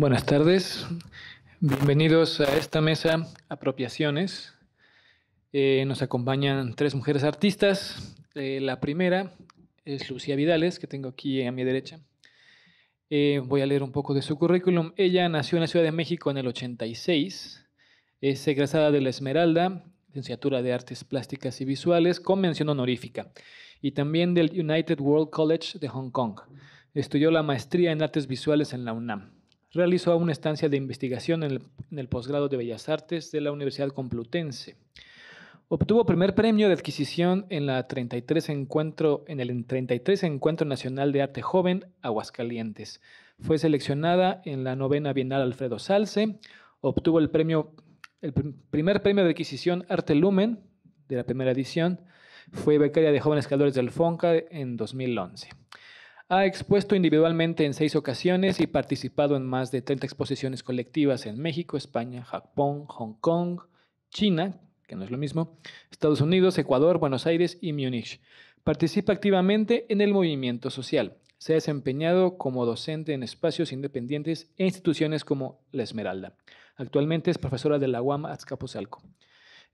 Buenas tardes, bienvenidos a esta mesa Apropiaciones. Eh, nos acompañan tres mujeres artistas. Eh, la primera es Lucía Vidales, que tengo aquí a mi derecha. Eh, voy a leer un poco de su currículum. Ella nació en la Ciudad de México en el 86, es egresada de la Esmeralda, licenciatura de Artes Plásticas y Visuales con mención honorífica y también del United World College de Hong Kong. Estudió la maestría en Artes Visuales en la UNAM realizó una estancia de investigación en el, posgrado de Bellas Artes de la Universidad Complutense. Obtuvo primer premio de adquisición en, la 33 encuentro, en el 33 Encuentro Nacional de Arte Joven Aguascalientes. Fue seleccionada en la novena Bienal Alfredo Salce. Obtuvo el, premio, el primer premio de adquisición Arte Lumen de la primera edición. Fue becaria de Jóvenes Creadores del FONCA en 2011. Ha expuesto individualmente en seis ocasiones y participado en más de 30 exposiciones colectivas en México, España, Japón, Hong Kong, China, que no es lo mismo, Estados Unidos, Ecuador, Buenos Aires y Múnich. Participa activamente en el movimiento social. Se ha desempeñado como docente en espacios independientes e instituciones como La Esmeralda. Actualmente es profesora de la UAM Azcapotzalco.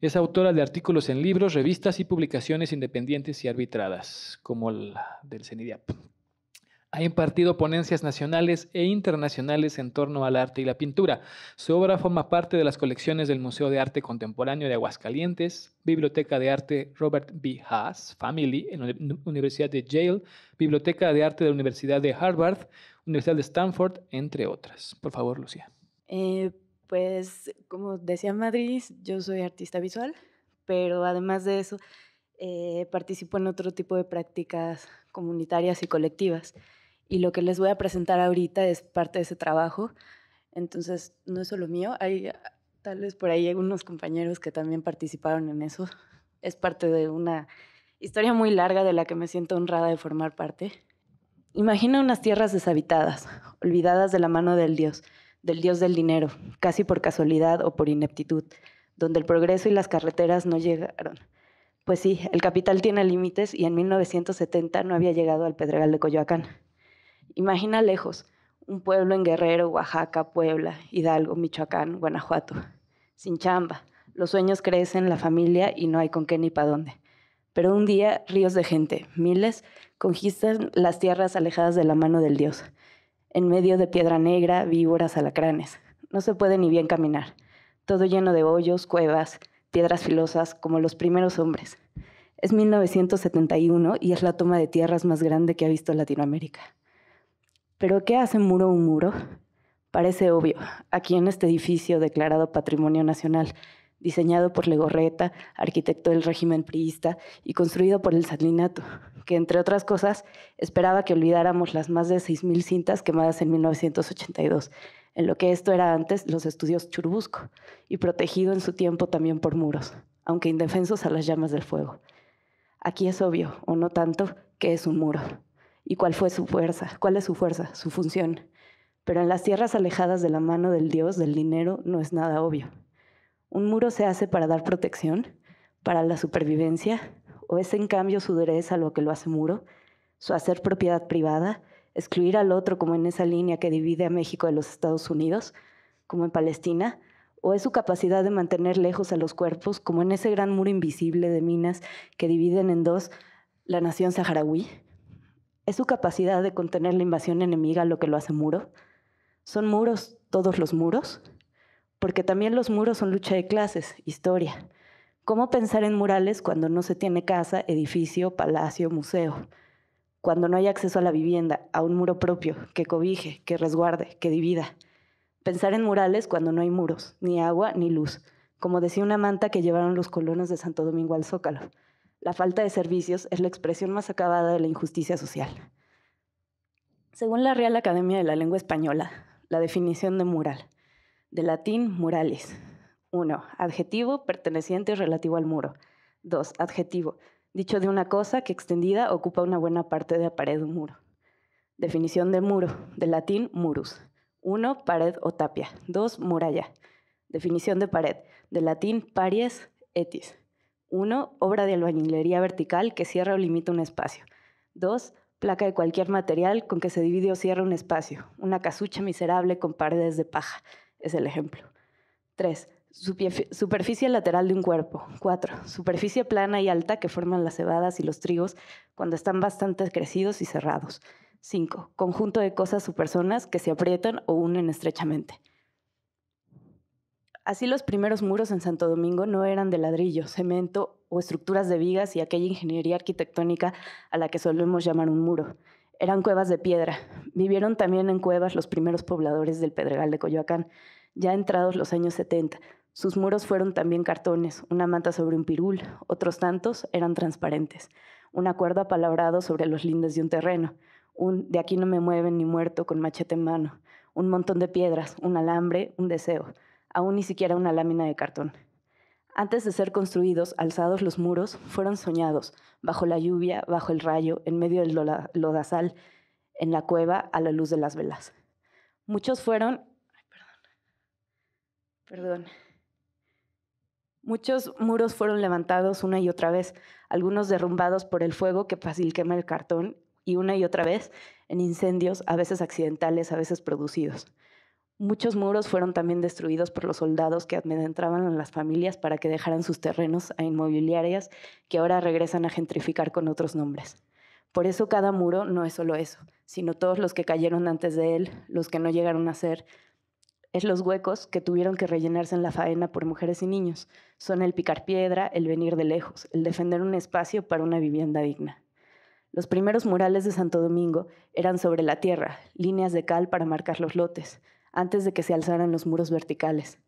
Es autora de artículos en libros, revistas y publicaciones independientes y arbitradas, como la del CENIDIAP. Ha impartido ponencias nacionales e internacionales en torno al arte y la pintura. Su obra forma parte de las colecciones del Museo de Arte Contemporáneo de Aguascalientes, Biblioteca de Arte Robert B. Haas Family en la Universidad de Yale, Biblioteca de Arte de la Universidad de Harvard, Universidad de Stanford, entre otras. Por favor, Lucía. Eh, pues, como decía Madrid, yo soy artista visual, pero además de eso, eh, participo en otro tipo de prácticas comunitarias y colectivas y lo que les voy a presentar ahorita es parte de ese trabajo. Entonces, no es solo mío, hay tal vez por ahí algunos compañeros que también participaron en eso. Es parte de una historia muy larga de la que me siento honrada de formar parte. Imagina unas tierras deshabitadas, olvidadas de la mano del Dios, del Dios del dinero, casi por casualidad o por ineptitud, donde el progreso y las carreteras no llegaron. Pues sí, el capital tiene límites y en 1970 no había llegado al Pedregal de Coyoacán. Imagina lejos, un pueblo en Guerrero, Oaxaca, Puebla, Hidalgo, Michoacán, Guanajuato. Sin chamba, los sueños crecen, la familia y no hay con qué ni para dónde. Pero un día ríos de gente, miles, conquistan las tierras alejadas de la mano del Dios. En medio de piedra negra, víboras, alacranes. No se puede ni bien caminar. Todo lleno de hoyos, cuevas, piedras filosas, como los primeros hombres. Es 1971 y es la toma de tierras más grande que ha visto Latinoamérica. Pero ¿qué hace muro un muro? Parece obvio, aquí en este edificio declarado Patrimonio Nacional, diseñado por Legorreta, arquitecto del régimen priista, y construido por el Salinato, que entre otras cosas esperaba que olvidáramos las más de 6.000 cintas quemadas en 1982, en lo que esto era antes los estudios Churubusco, y protegido en su tiempo también por muros, aunque indefensos a las llamas del fuego. Aquí es obvio, o no tanto, que es un muro y cuál fue su fuerza, cuál es su fuerza, su función. Pero en las tierras alejadas de la mano del Dios del dinero no es nada obvio. Un muro se hace para dar protección, para la supervivencia, o es en cambio su a lo que lo hace muro, su hacer propiedad privada, excluir al otro como en esa línea que divide a México de los Estados Unidos, como en Palestina, o es su capacidad de mantener lejos a los cuerpos, como en ese gran muro invisible de minas que dividen en dos la nación saharaui. Es su capacidad de contener la invasión enemiga lo que lo hace muro. ¿Son muros todos los muros? Porque también los muros son lucha de clases, historia. ¿Cómo pensar en murales cuando no se tiene casa, edificio, palacio, museo? Cuando no hay acceso a la vivienda, a un muro propio, que cobije, que resguarde, que divida. Pensar en murales cuando no hay muros, ni agua, ni luz, como decía una manta que llevaron los colonos de Santo Domingo al Zócalo la falta de servicios es la expresión más acabada de la injusticia social. Según la Real Academia de la Lengua Española, la definición de mural, de latín muralis, 1. Adjetivo perteneciente y relativo al muro. 2. Adjetivo, dicho de una cosa que extendida ocupa una buena parte de la pared o muro. Definición de muro, de latín murus. 1. Pared o tapia. dos, Muralla. Definición de pared, de latín paries etis. 1. Obra de albañilería vertical que cierra o limita un espacio. 2. Placa de cualquier material con que se divide o cierra un espacio. Una casucha miserable con paredes de paja. Es el ejemplo. 3. Superficie lateral de un cuerpo. 4. Superficie plana y alta que forman las cebadas y los trigos cuando están bastante crecidos y cerrados. 5. Conjunto de cosas o personas que se aprietan o unen estrechamente. Así los primeros muros en Santo Domingo no eran de ladrillo, cemento o estructuras de vigas y aquella ingeniería arquitectónica a la que solemos llamar un muro. Eran cuevas de piedra. Vivieron también en cuevas los primeros pobladores del Pedregal de Coyoacán, ya entrados los años 70. Sus muros fueron también cartones, una manta sobre un pirul, otros tantos eran transparentes, un acuerdo apalabrado sobre los lindes de un terreno, un de aquí no me mueven ni muerto con machete en mano, un montón de piedras, un alambre, un deseo aún ni siquiera una lámina de cartón. Antes de ser construidos, alzados los muros, fueron soñados, bajo la lluvia, bajo el rayo, en medio del lodazal, en la cueva, a la luz de las velas. Muchos fueron... Perdón. Muchos muros fueron levantados una y otra vez, algunos derrumbados por el fuego que fácil quema el cartón y una y otra vez en incendios, a veces accidentales, a veces producidos. Muchos muros fueron también destruidos por los soldados que adentraban a las familias para que dejaran sus terrenos a inmobiliarias que ahora regresan a gentrificar con otros nombres. Por eso cada muro no es solo eso, sino todos los que cayeron antes de él, los que no llegaron a ser. Es los huecos que tuvieron que rellenarse en la faena por mujeres y niños. Son el picar piedra, el venir de lejos, el defender un espacio para una vivienda digna. Los primeros murales de Santo Domingo eran sobre la tierra, líneas de cal para marcar los lotes antes de que se alzaran los muros verticales.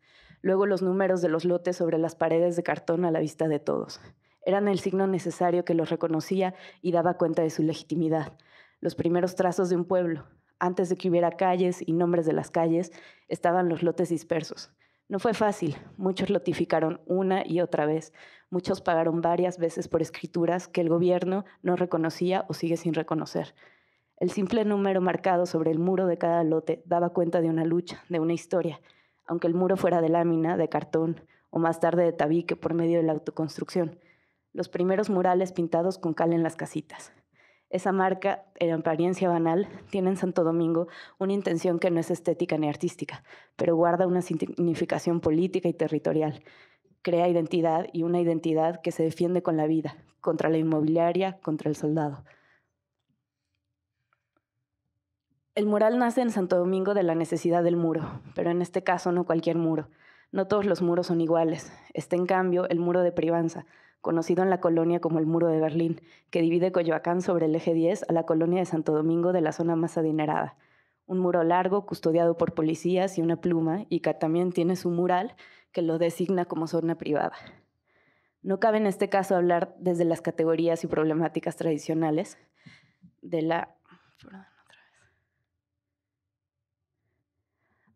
Luego los números de los lotes sobre las paredes de cartón a la vista de todos. Eran el signo necesario que los reconocía y daba cuenta de su legitimidad. Los primeros trazos de un pueblo. Antes de que hubiera calles y nombres de las calles, estaban los lotes dispersos. No fue fácil. Muchos lotificaron una y otra vez. Muchos pagaron varias veces por escrituras que el gobierno no reconocía o sigue sin reconocer. El simple número marcado sobre el muro de cada lote daba cuenta de una lucha, de una historia, aunque el muro fuera de lámina, de cartón o más tarde de tabique por medio de la autoconstrucción. Los primeros murales pintados con cal en las casitas. Esa marca, en apariencia banal, tiene en Santo Domingo una intención que no es estética ni artística, pero guarda una significación política y territorial. Crea identidad y una identidad que se defiende con la vida, contra la inmobiliaria, contra el soldado. El mural nace en Santo Domingo de la necesidad del muro, pero en este caso no cualquier muro. No todos los muros son iguales. Está en cambio el muro de Privanza, conocido en la colonia como el muro de Berlín, que divide Coyoacán sobre el eje 10 a la colonia de Santo Domingo de la zona más adinerada. Un muro largo, custodiado por policías y una pluma, y que también tiene su mural, que lo designa como zona privada. No cabe en este caso hablar desde las categorías y problemáticas tradicionales de la,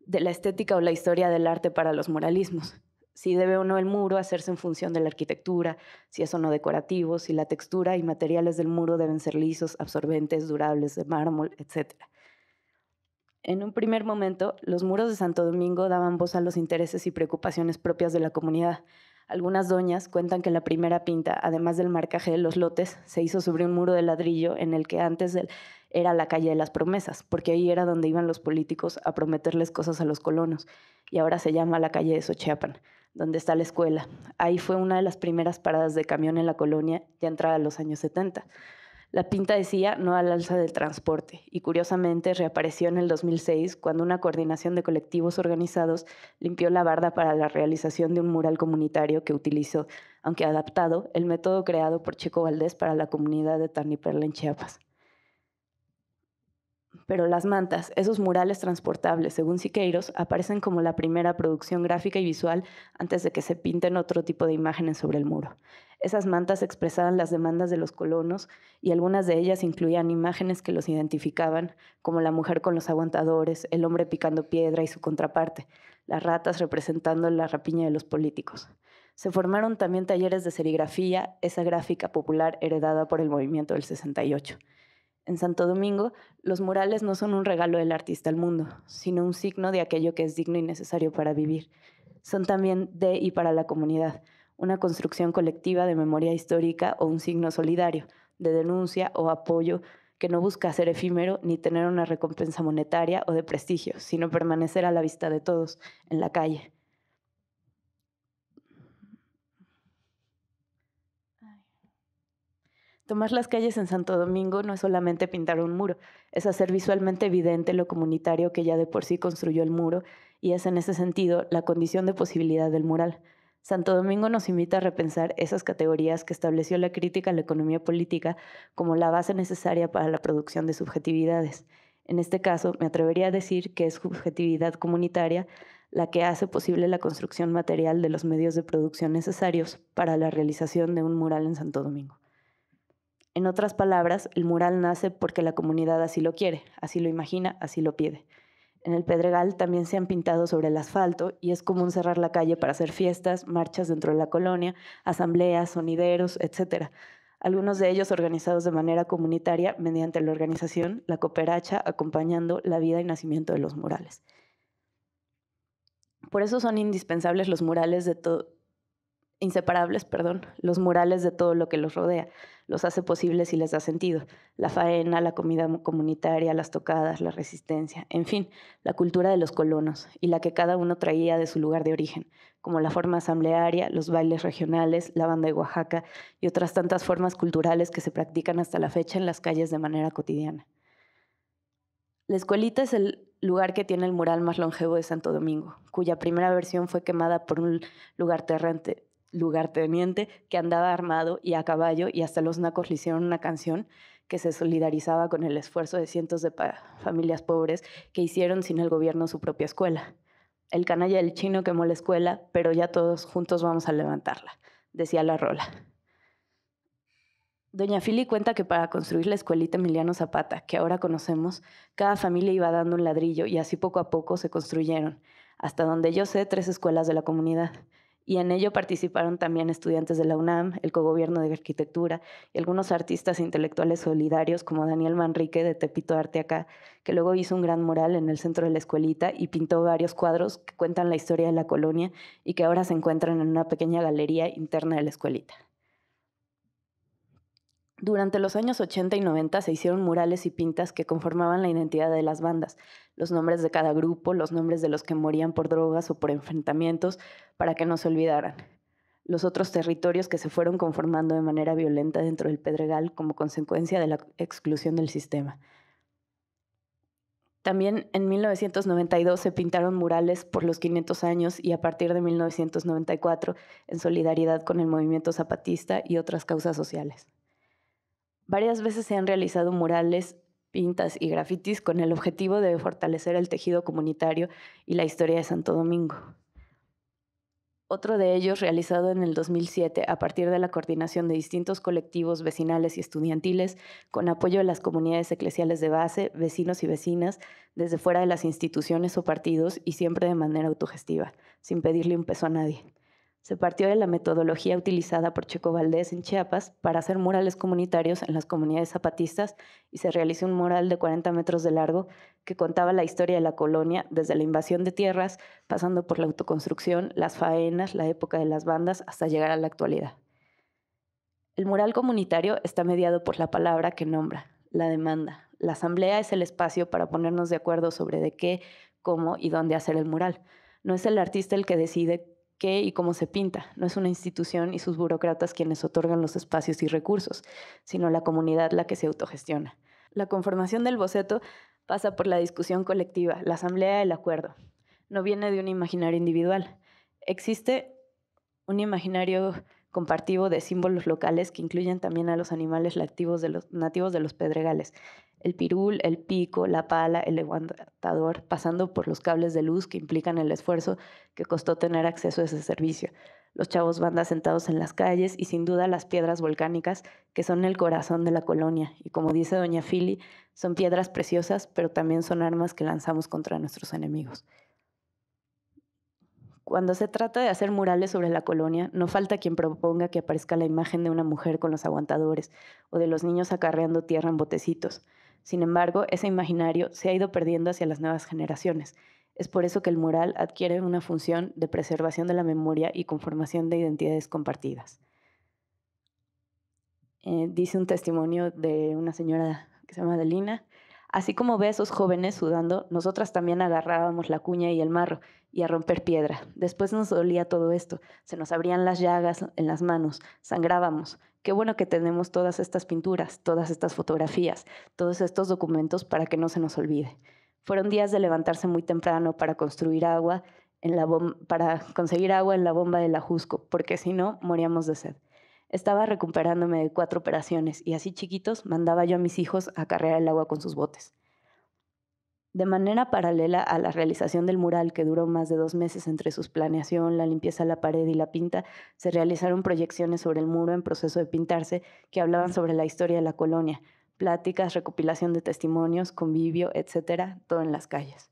de la estética o la historia del arte para los moralismos. Si debe o no el muro hacerse en función de la arquitectura, si es o no decorativo, si la textura y materiales del muro deben ser lisos, absorbentes, durables, de mármol, etc. En un primer momento, los muros de Santo Domingo daban voz a los intereses y preocupaciones propias de la comunidad, algunas doñas cuentan que la primera pinta, además del marcaje de los lotes, se hizo sobre un muro de ladrillo en el que antes era la calle de las promesas, porque ahí era donde iban los políticos a prometerles cosas a los colonos, y ahora se llama la calle de Sochiapan, donde está la escuela. Ahí fue una de las primeras paradas de camión en la colonia ya entrada a los años 70. La pinta decía no al alza del transporte y curiosamente reapareció en el 2006 cuando una coordinación de colectivos organizados limpió la barda para la realización de un mural comunitario que utilizó, aunque adaptado, el método creado por Chico Valdés para la comunidad de Perla en Chiapas pero las mantas, esos murales transportables, según Siqueiros, aparecen como la primera producción gráfica y visual antes de que se pinten otro tipo de imágenes sobre el muro. Esas mantas expresaban las demandas de los colonos y algunas de ellas incluían imágenes que los identificaban, como la mujer con los aguantadores, el hombre picando piedra y su contraparte, las ratas representando la rapiña de los políticos. Se formaron también talleres de serigrafía, esa gráfica popular heredada por el movimiento del 68. En Santo Domingo, los murales no son un regalo del artista al mundo, sino un signo de aquello que es digno y necesario para vivir. Son también de y para la comunidad, una construcción colectiva de memoria histórica o un signo solidario, de denuncia o apoyo que no busca ser efímero ni tener una recompensa monetaria o de prestigio, sino permanecer a la vista de todos, en la calle. Tomar las calles en Santo Domingo no es solamente pintar un muro, es hacer visualmente evidente lo comunitario que ya de por sí construyó el muro y es en ese sentido la condición de posibilidad del mural. Santo Domingo nos invita a repensar esas categorías que estableció la crítica a la economía política como la base necesaria para la producción de subjetividades. En este caso, me atrevería a decir que es subjetividad comunitaria la que hace posible la construcción material de los medios de producción necesarios para la realización de un mural en Santo Domingo. En otras palabras, el mural nace porque la comunidad así lo quiere, así lo imagina, así lo pide. En el Pedregal también se han pintado sobre el asfalto y es común cerrar la calle para hacer fiestas, marchas dentro de la colonia, asambleas, sonideros, etc. Algunos de ellos organizados de manera comunitaria mediante la organización La Cooperacha, acompañando la vida y nacimiento de los murales. Por eso son indispensables los murales de, todo inseparables, perdón, los murales de todo lo que los rodea, los hace posibles y les da sentido. La faena, la comida comunitaria, las tocadas, la resistencia, en fin, la cultura de los colonos y la que cada uno traía de su lugar de origen, como la forma asamblearia, los bailes regionales, la banda de Oaxaca y otras tantas formas culturales que se practican hasta la fecha en las calles de manera cotidiana. La escuelita es el lugar que tiene el mural más longevo de Santo Domingo, cuya primera versión fue quemada por un lugar terrante, lugarteniente que andaba armado y a caballo y hasta los nacos le hicieron una canción que se solidarizaba con el esfuerzo de cientos de familias pobres que hicieron sin el gobierno su propia escuela. El canalla del chino quemó la escuela, pero ya todos juntos vamos a levantarla, decía la rola. Doña Fili cuenta que para construir la escuelita Emiliano Zapata, que ahora conocemos, cada familia iba dando un ladrillo y así poco a poco se construyeron, hasta donde yo sé, tres escuelas de la comunidad y en ello participaron también estudiantes de la UNAM, el Cogobierno de Arquitectura y algunos artistas intelectuales solidarios como Daniel Manrique de Tepito Arte Acá, que luego hizo un gran mural en el centro de la escuelita y pintó varios cuadros que cuentan la historia de la colonia y que ahora se encuentran en una pequeña galería interna de la escuelita. Durante los años 80 y 90 se hicieron murales y pintas que conformaban la identidad de las bandas, los nombres de cada grupo, los nombres de los que morían por drogas o por enfrentamientos, para que no se olvidaran. Los otros territorios que se fueron conformando de manera violenta dentro del Pedregal como consecuencia de la exclusión del sistema. También en 1992 se pintaron murales por los 500 años y a partir de 1994 en solidaridad con el movimiento zapatista y otras causas sociales. Varias veces se han realizado murales, pintas y grafitis con el objetivo de fortalecer el tejido comunitario y la historia de Santo Domingo. Otro de ellos, realizado en el 2007 a partir de la coordinación de distintos colectivos vecinales y estudiantiles, con apoyo de las comunidades eclesiales de base, vecinos y vecinas, desde fuera de las instituciones o partidos y siempre de manera autogestiva, sin pedirle un peso a nadie se partió de la metodología utilizada por Checo Valdés en Chiapas para hacer murales comunitarios en las comunidades zapatistas y se realizó un mural de 40 metros de largo que contaba la historia de la colonia desde la invasión de tierras, pasando por la autoconstrucción, las faenas, la época de las bandas, hasta llegar a la actualidad. El mural comunitario está mediado por la palabra que nombra, la demanda. La asamblea es el espacio para ponernos de acuerdo sobre de qué, cómo y dónde hacer el mural. No es el artista el que decide qué y cómo se pinta. No es una institución y sus burócratas quienes otorgan los espacios y recursos, sino la comunidad la que se autogestiona. La conformación del boceto pasa por la discusión colectiva, la asamblea, el acuerdo. No viene de un imaginario individual. Existe un imaginario compartido de símbolos locales que incluyen también a los animales nativos de los, nativos de los pedregales, el pirul, el pico, la pala, el levantador, pasando por los cables de luz que implican el esfuerzo que costó tener acceso a ese servicio, los chavos bandas sentados en las calles y sin duda las piedras volcánicas que son el corazón de la colonia y como dice doña Fili, son piedras preciosas pero también son armas que lanzamos contra nuestros enemigos. Cuando se trata de hacer murales sobre la colonia, no falta quien proponga que aparezca la imagen de una mujer con los aguantadores o de los niños acarreando tierra en botecitos. Sin embargo, ese imaginario se ha ido perdiendo hacia las nuevas generaciones. Es por eso que el mural adquiere una función de preservación de la memoria y conformación de identidades compartidas. Eh, dice un testimonio de una señora que se llama Adelina. Así como ve a esos jóvenes sudando, nosotras también agarrábamos la cuña y el marro y a romper piedra. Después nos dolía todo esto, se nos abrían las llagas en las manos, sangrábamos. Qué bueno que tenemos todas estas pinturas, todas estas fotografías, todos estos documentos para que no se nos olvide. Fueron días de levantarse muy temprano para construir agua en la para conseguir agua en la bomba de la porque si no moríamos de sed. Estaba recuperándome de cuatro operaciones y así chiquitos mandaba yo a mis hijos a cargar el agua con sus botes. De manera paralela a la realización del mural, que duró más de dos meses entre su planeación, la limpieza de la pared y la pinta, se realizaron proyecciones sobre el muro en proceso de pintarse que hablaban sobre la historia de la colonia, pláticas, recopilación de testimonios, convivio, etcétera, todo en las calles.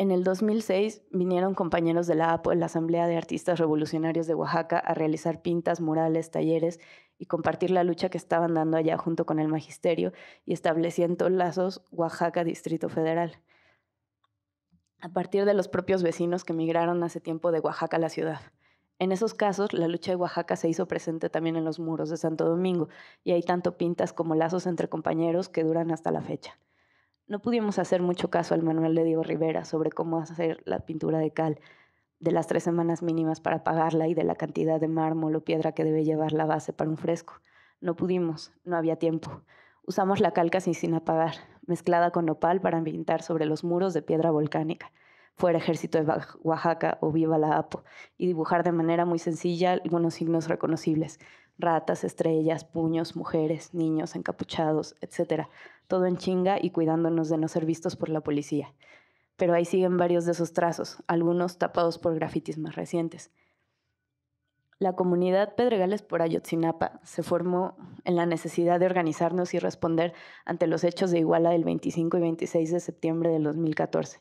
En el 2006 vinieron compañeros de la APO, la Asamblea de Artistas Revolucionarios de Oaxaca, a realizar pintas, murales, talleres y compartir la lucha que estaban dando allá junto con el magisterio y estableciendo lazos Oaxaca-Distrito Federal. A partir de los propios vecinos que migraron hace tiempo de Oaxaca a la ciudad. En esos casos, la lucha de Oaxaca se hizo presente también en los muros de Santo Domingo y hay tanto pintas como lazos entre compañeros que duran hasta la fecha no pudimos hacer mucho caso al manual de Diego Rivera sobre cómo hacer la pintura de cal, de las tres semanas mínimas para apagarla y de la cantidad de mármol o piedra que debe llevar la base para un fresco. No pudimos, no había tiempo. Usamos la cal sin, sin apagar, mezclada con nopal para pintar sobre los muros de piedra volcánica, fuera ejército de Oaxaca o viva la APO, y dibujar de manera muy sencilla algunos signos reconocibles, ratas, estrellas, puños, mujeres, niños encapuchados, etcétera todo en chinga y cuidándonos de no ser vistos por la policía. Pero ahí siguen varios de esos trazos, algunos tapados por grafitis más recientes. La comunidad Pedregales por Ayotzinapa se formó en la necesidad de organizarnos y responder ante los hechos de Iguala del 25 y 26 de septiembre del 2014.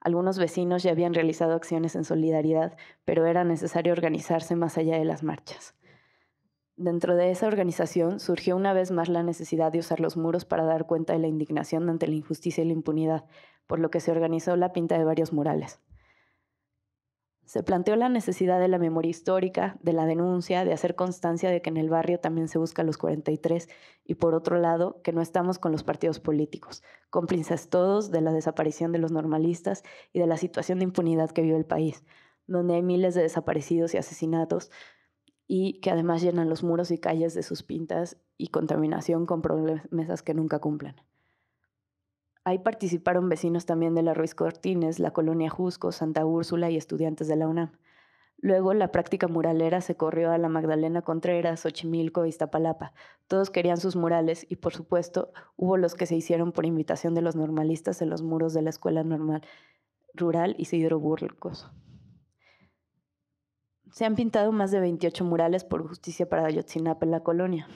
Algunos vecinos ya habían realizado acciones en solidaridad, pero era necesario organizarse más allá de las marchas. Dentro de esa organización surgió una vez más la necesidad de usar los muros para dar cuenta de la indignación ante la injusticia y la impunidad, por lo que se organizó la pinta de varios murales. Se planteó la necesidad de la memoria histórica, de la denuncia, de hacer constancia de que en el barrio también se busca los 43 y por otro lado, que no estamos con los partidos políticos, cómplices todos de la desaparición de los normalistas y de la situación de impunidad que vive el país, donde hay miles de desaparecidos y asesinados y que además llenan los muros y calles de sus pintas y contaminación con promesas que nunca cumplan. Ahí participaron vecinos también de la Ruiz Cortines, la colonia Jusco, Santa Úrsula y estudiantes de la UNAM. Luego la práctica muralera se corrió a la Magdalena Contreras, Xochimilco y e Iztapalapa. Todos querían sus murales y por supuesto hubo los que se hicieron por invitación de los normalistas en los muros de la Escuela Normal Rural Isidro Burgos se han pintado más de 28 murales por justicia para Ayotzinapa en la colonia.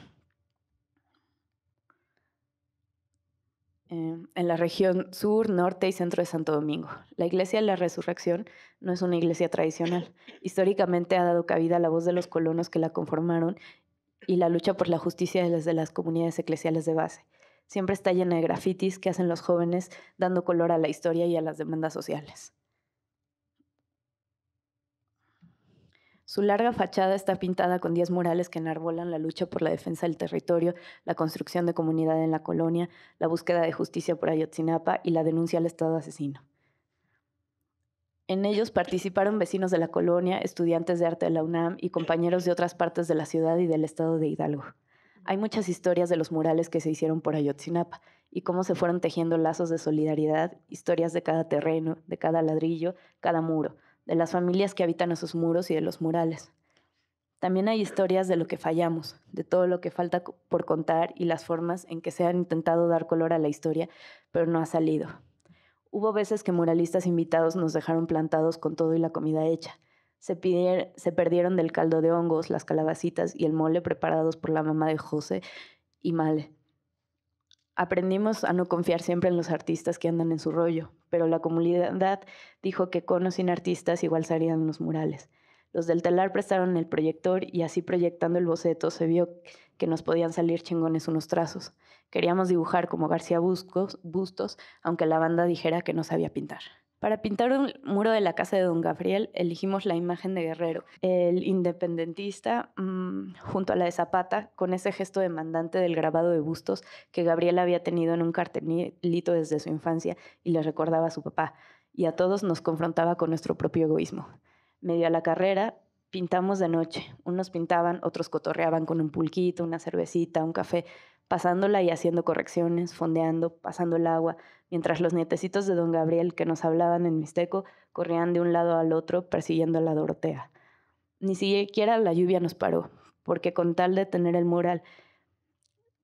Em, en la región sur, norte y centro de Santo Domingo. La Iglesia de la Resurrección no es una iglesia tradicional. Históricamente ha dado cabida a la voz de los colonos que la conformaron y la lucha por la justicia desde las comunidades eclesiales de base. Siempre está llena de grafitis que hacen los jóvenes dando color a la historia y a las demandas sociales. Su larga fachada está pintada con 10 murales que enarbolan la lucha por la defensa del territorio, la construcción de comunidad en la colonia, la búsqueda de justicia por Ayotzinapa y la denuncia al Estado asesino. En ellos participaron vecinos de la colonia, estudiantes de arte de la UNAM y compañeros de otras partes de la ciudad y del estado de Hidalgo. Hay muchas historias de los murales que se hicieron por Ayotzinapa y cómo se fueron tejiendo lazos de solidaridad, historias de cada terreno, de cada ladrillo, cada muro, de las familias que habitan esos muros y de los murales. También hay historias de lo que fallamos, de todo lo que falta por contar y las formas en que se han intentado dar color a la historia, pero no ha salido. Hubo veces que muralistas invitados nos dejaron plantados con todo y la comida hecha. Se, se perdieron del caldo de hongos, las calabacitas y el mole preparados por la mamá de José y Male. Aprendimos a no confiar siempre en los artistas que andan en su rollo, pero la comunidad dijo que con o sin artistas igual salían los murales. Los del telar prestaron el proyector y así proyectando el boceto se vio que nos podían salir chingones unos trazos. Queríamos dibujar como García Bustos, aunque la banda dijera que no sabía pintar. Para pintar un muro de la casa de don Gabriel elegimos la imagen de Guerrero, el independentista mm, junto a la de Zapata, con ese gesto demandante del grabado de bustos que Gabriel había tenido en un cartelito desde su infancia y le recordaba a su papá, y a todos nos confrontaba con nuestro propio egoísmo. Medio a la carrera, pintamos de noche, unos pintaban, otros cotorreaban con un pulquito, una cervecita, un café, pasándola y haciendo correcciones, fondeando, pasando el agua, mientras los nietecitos de don Gabriel que nos hablaban en mixteco corrían de un lado al otro persiguiendo a la Dorotea. Ni siquiera la lluvia nos paró, porque con tal de tener el mural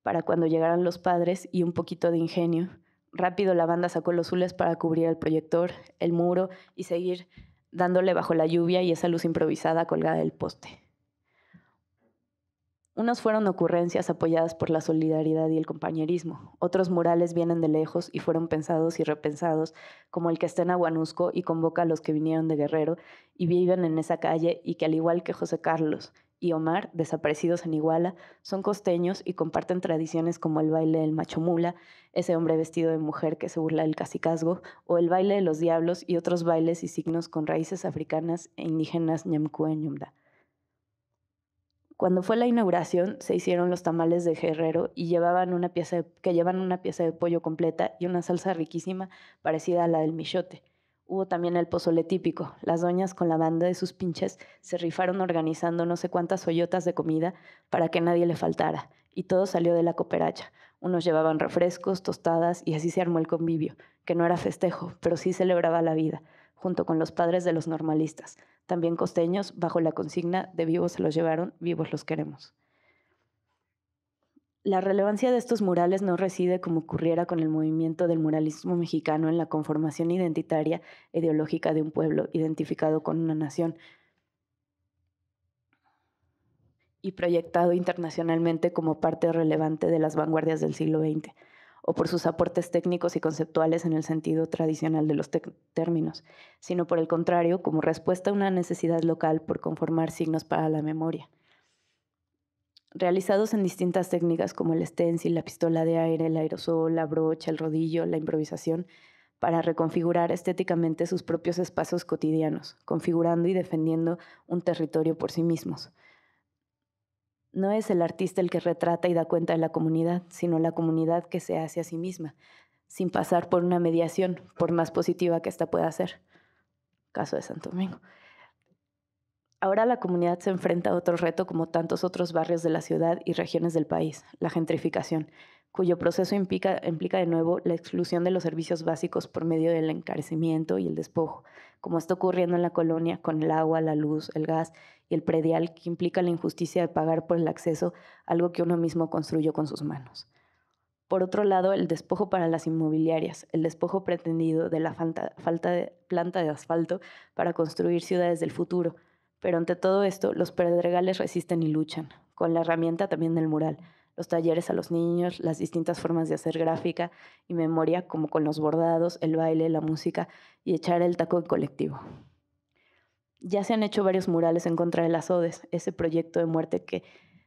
para cuando llegaran los padres y un poquito de ingenio, rápido la banda sacó los zules para cubrir el proyector, el muro y seguir dándole bajo la lluvia y esa luz improvisada colgada del poste. Unos fueron ocurrencias apoyadas por la solidaridad y el compañerismo, otros murales vienen de lejos y fueron pensados y repensados, como el que está en Aguanusco y convoca a los que vinieron de Guerrero y viven en esa calle y que al igual que José Carlos y Omar, desaparecidos en Iguala, son costeños y comparten tradiciones como el baile del macho mula, ese hombre vestido de mujer que se burla del casicazgo o el baile de los diablos y otros bailes y signos con raíces africanas e indígenas ñumda. Cuando fue la inauguración, se hicieron los tamales de Guerrero y llevaban una pieza que llevan una pieza de pollo completa y una salsa riquísima parecida a la del michote. Hubo también el pozole típico. Las doñas con la banda de sus pinches se rifaron organizando no sé cuántas hoyotas de comida para que nadie le faltara. Y todo salió de la cooperacha. Unos llevaban refrescos, tostadas y así se armó el convivio, que no era festejo, pero sí celebraba la vida, junto con los padres de los normalistas también costeños, bajo la consigna de vivos se los llevaron, vivos los queremos. La relevancia de estos murales no reside como ocurriera con el movimiento del muralismo mexicano en la conformación identitaria ideológica de un pueblo identificado con una nación y proyectado internacionalmente como parte relevante de las vanguardias del siglo XX o por sus aportes técnicos y conceptuales en el sentido tradicional de los términos, sino por el contrario, como respuesta a una necesidad local por conformar signos para la memoria. Realizados en distintas técnicas como el stencil, la pistola de aire, el aerosol, la brocha, el rodillo, la improvisación, para reconfigurar estéticamente sus propios espacios cotidianos, configurando y defendiendo un territorio por sí mismos. No es el artista el que retrata y da cuenta de la comunidad, sino la comunidad que se hace a sí misma, sin pasar por una mediación, por más positiva que ésta pueda ser. Caso de Santo Domingo. Ahora la comunidad se enfrenta a otro reto como tantos otros barrios de la ciudad y regiones del país, la gentrificación, cuyo proceso implica, implica, de nuevo la exclusión de los servicios básicos por medio del encarecimiento y el despojo, como está ocurriendo en la colonia con el agua, la luz, el gas y el predial que implica la injusticia de pagar por el acceso algo que uno mismo construyó con sus manos. Por otro lado, el despojo para las inmobiliarias, el despojo pretendido de la falta, de planta de asfalto para construir ciudades del futuro. Pero ante todo esto, los pedregales resisten y luchan, con la herramienta también del mural, los talleres a los niños, las distintas formas de hacer gráfica y memoria, como con los bordados, el baile, la música y echar el taco en colectivo. Ya se han hecho varios murales en contra de las ODES, ese proyecto de muerte que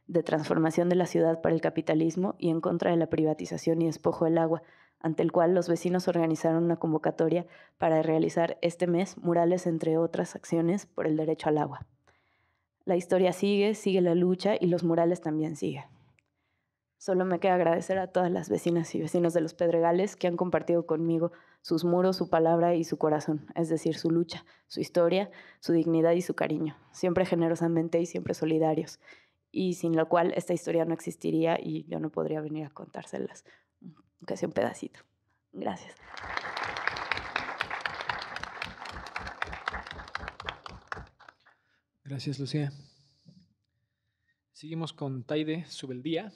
de transformación de la ciudad para el capitalismo y en contra de la privatización y despojo del agua, ante el cual los vecinos organizaron una convocatoria para realizar este mes murales, entre otras acciones, por el derecho al agua. La historia sigue, sigue la lucha y los murales también siguen. Solo me queda agradecer a todas las vecinas y vecinos de los Pedregales que han compartido conmigo sus muros, su palabra y su corazón, es decir, su lucha, su historia, su dignidad y su cariño, siempre generosamente y siempre solidarios, y sin lo cual esta historia no existiría y yo no podría venir a contárselas, aunque sea un pedacito. Gracias. Gracias, Lucía. Seguimos con Taide Subeldía.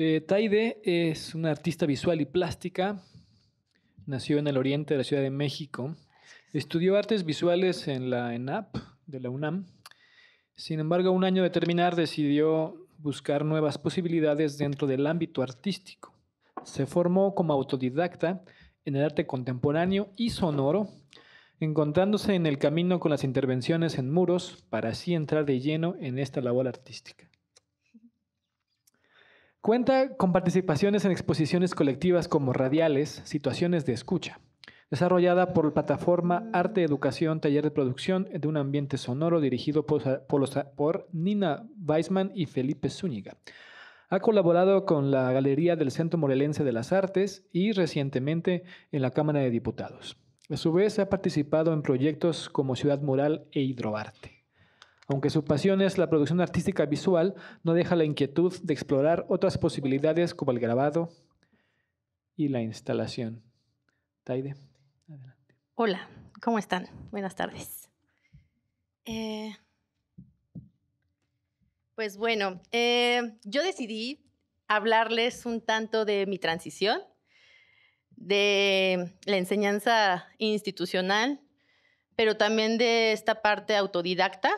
Eh, Taide es una artista visual y plástica. Nació en el oriente de la Ciudad de México. Estudió artes visuales en la ENAP de la UNAM. Sin embargo, un año de terminar decidió buscar nuevas posibilidades dentro del ámbito artístico. Se formó como autodidacta en el arte contemporáneo y sonoro, encontrándose en el camino con las intervenciones en muros para así entrar de lleno en esta labor artística. Cuenta con participaciones en exposiciones colectivas como radiales, situaciones de escucha, desarrollada por la plataforma Arte Educación Taller de Producción de un Ambiente Sonoro dirigido por, Nina Weisman y Felipe Zúñiga. Ha colaborado con la Galería del Centro Morelense de las Artes y recientemente en la Cámara de Diputados. A su vez ha participado en proyectos como Ciudad Mural e Hidroarte. Aunque su pasión es la producción artística visual, no deja la inquietud de explorar otras posibilidades como el grabado y la instalación. Taide, adelante. Hola, ¿cómo están? Buenas tardes. Eh, pues bueno, eh, yo decidí hablarles un tanto de mi transición, de la enseñanza institucional, pero también de esta parte autodidacta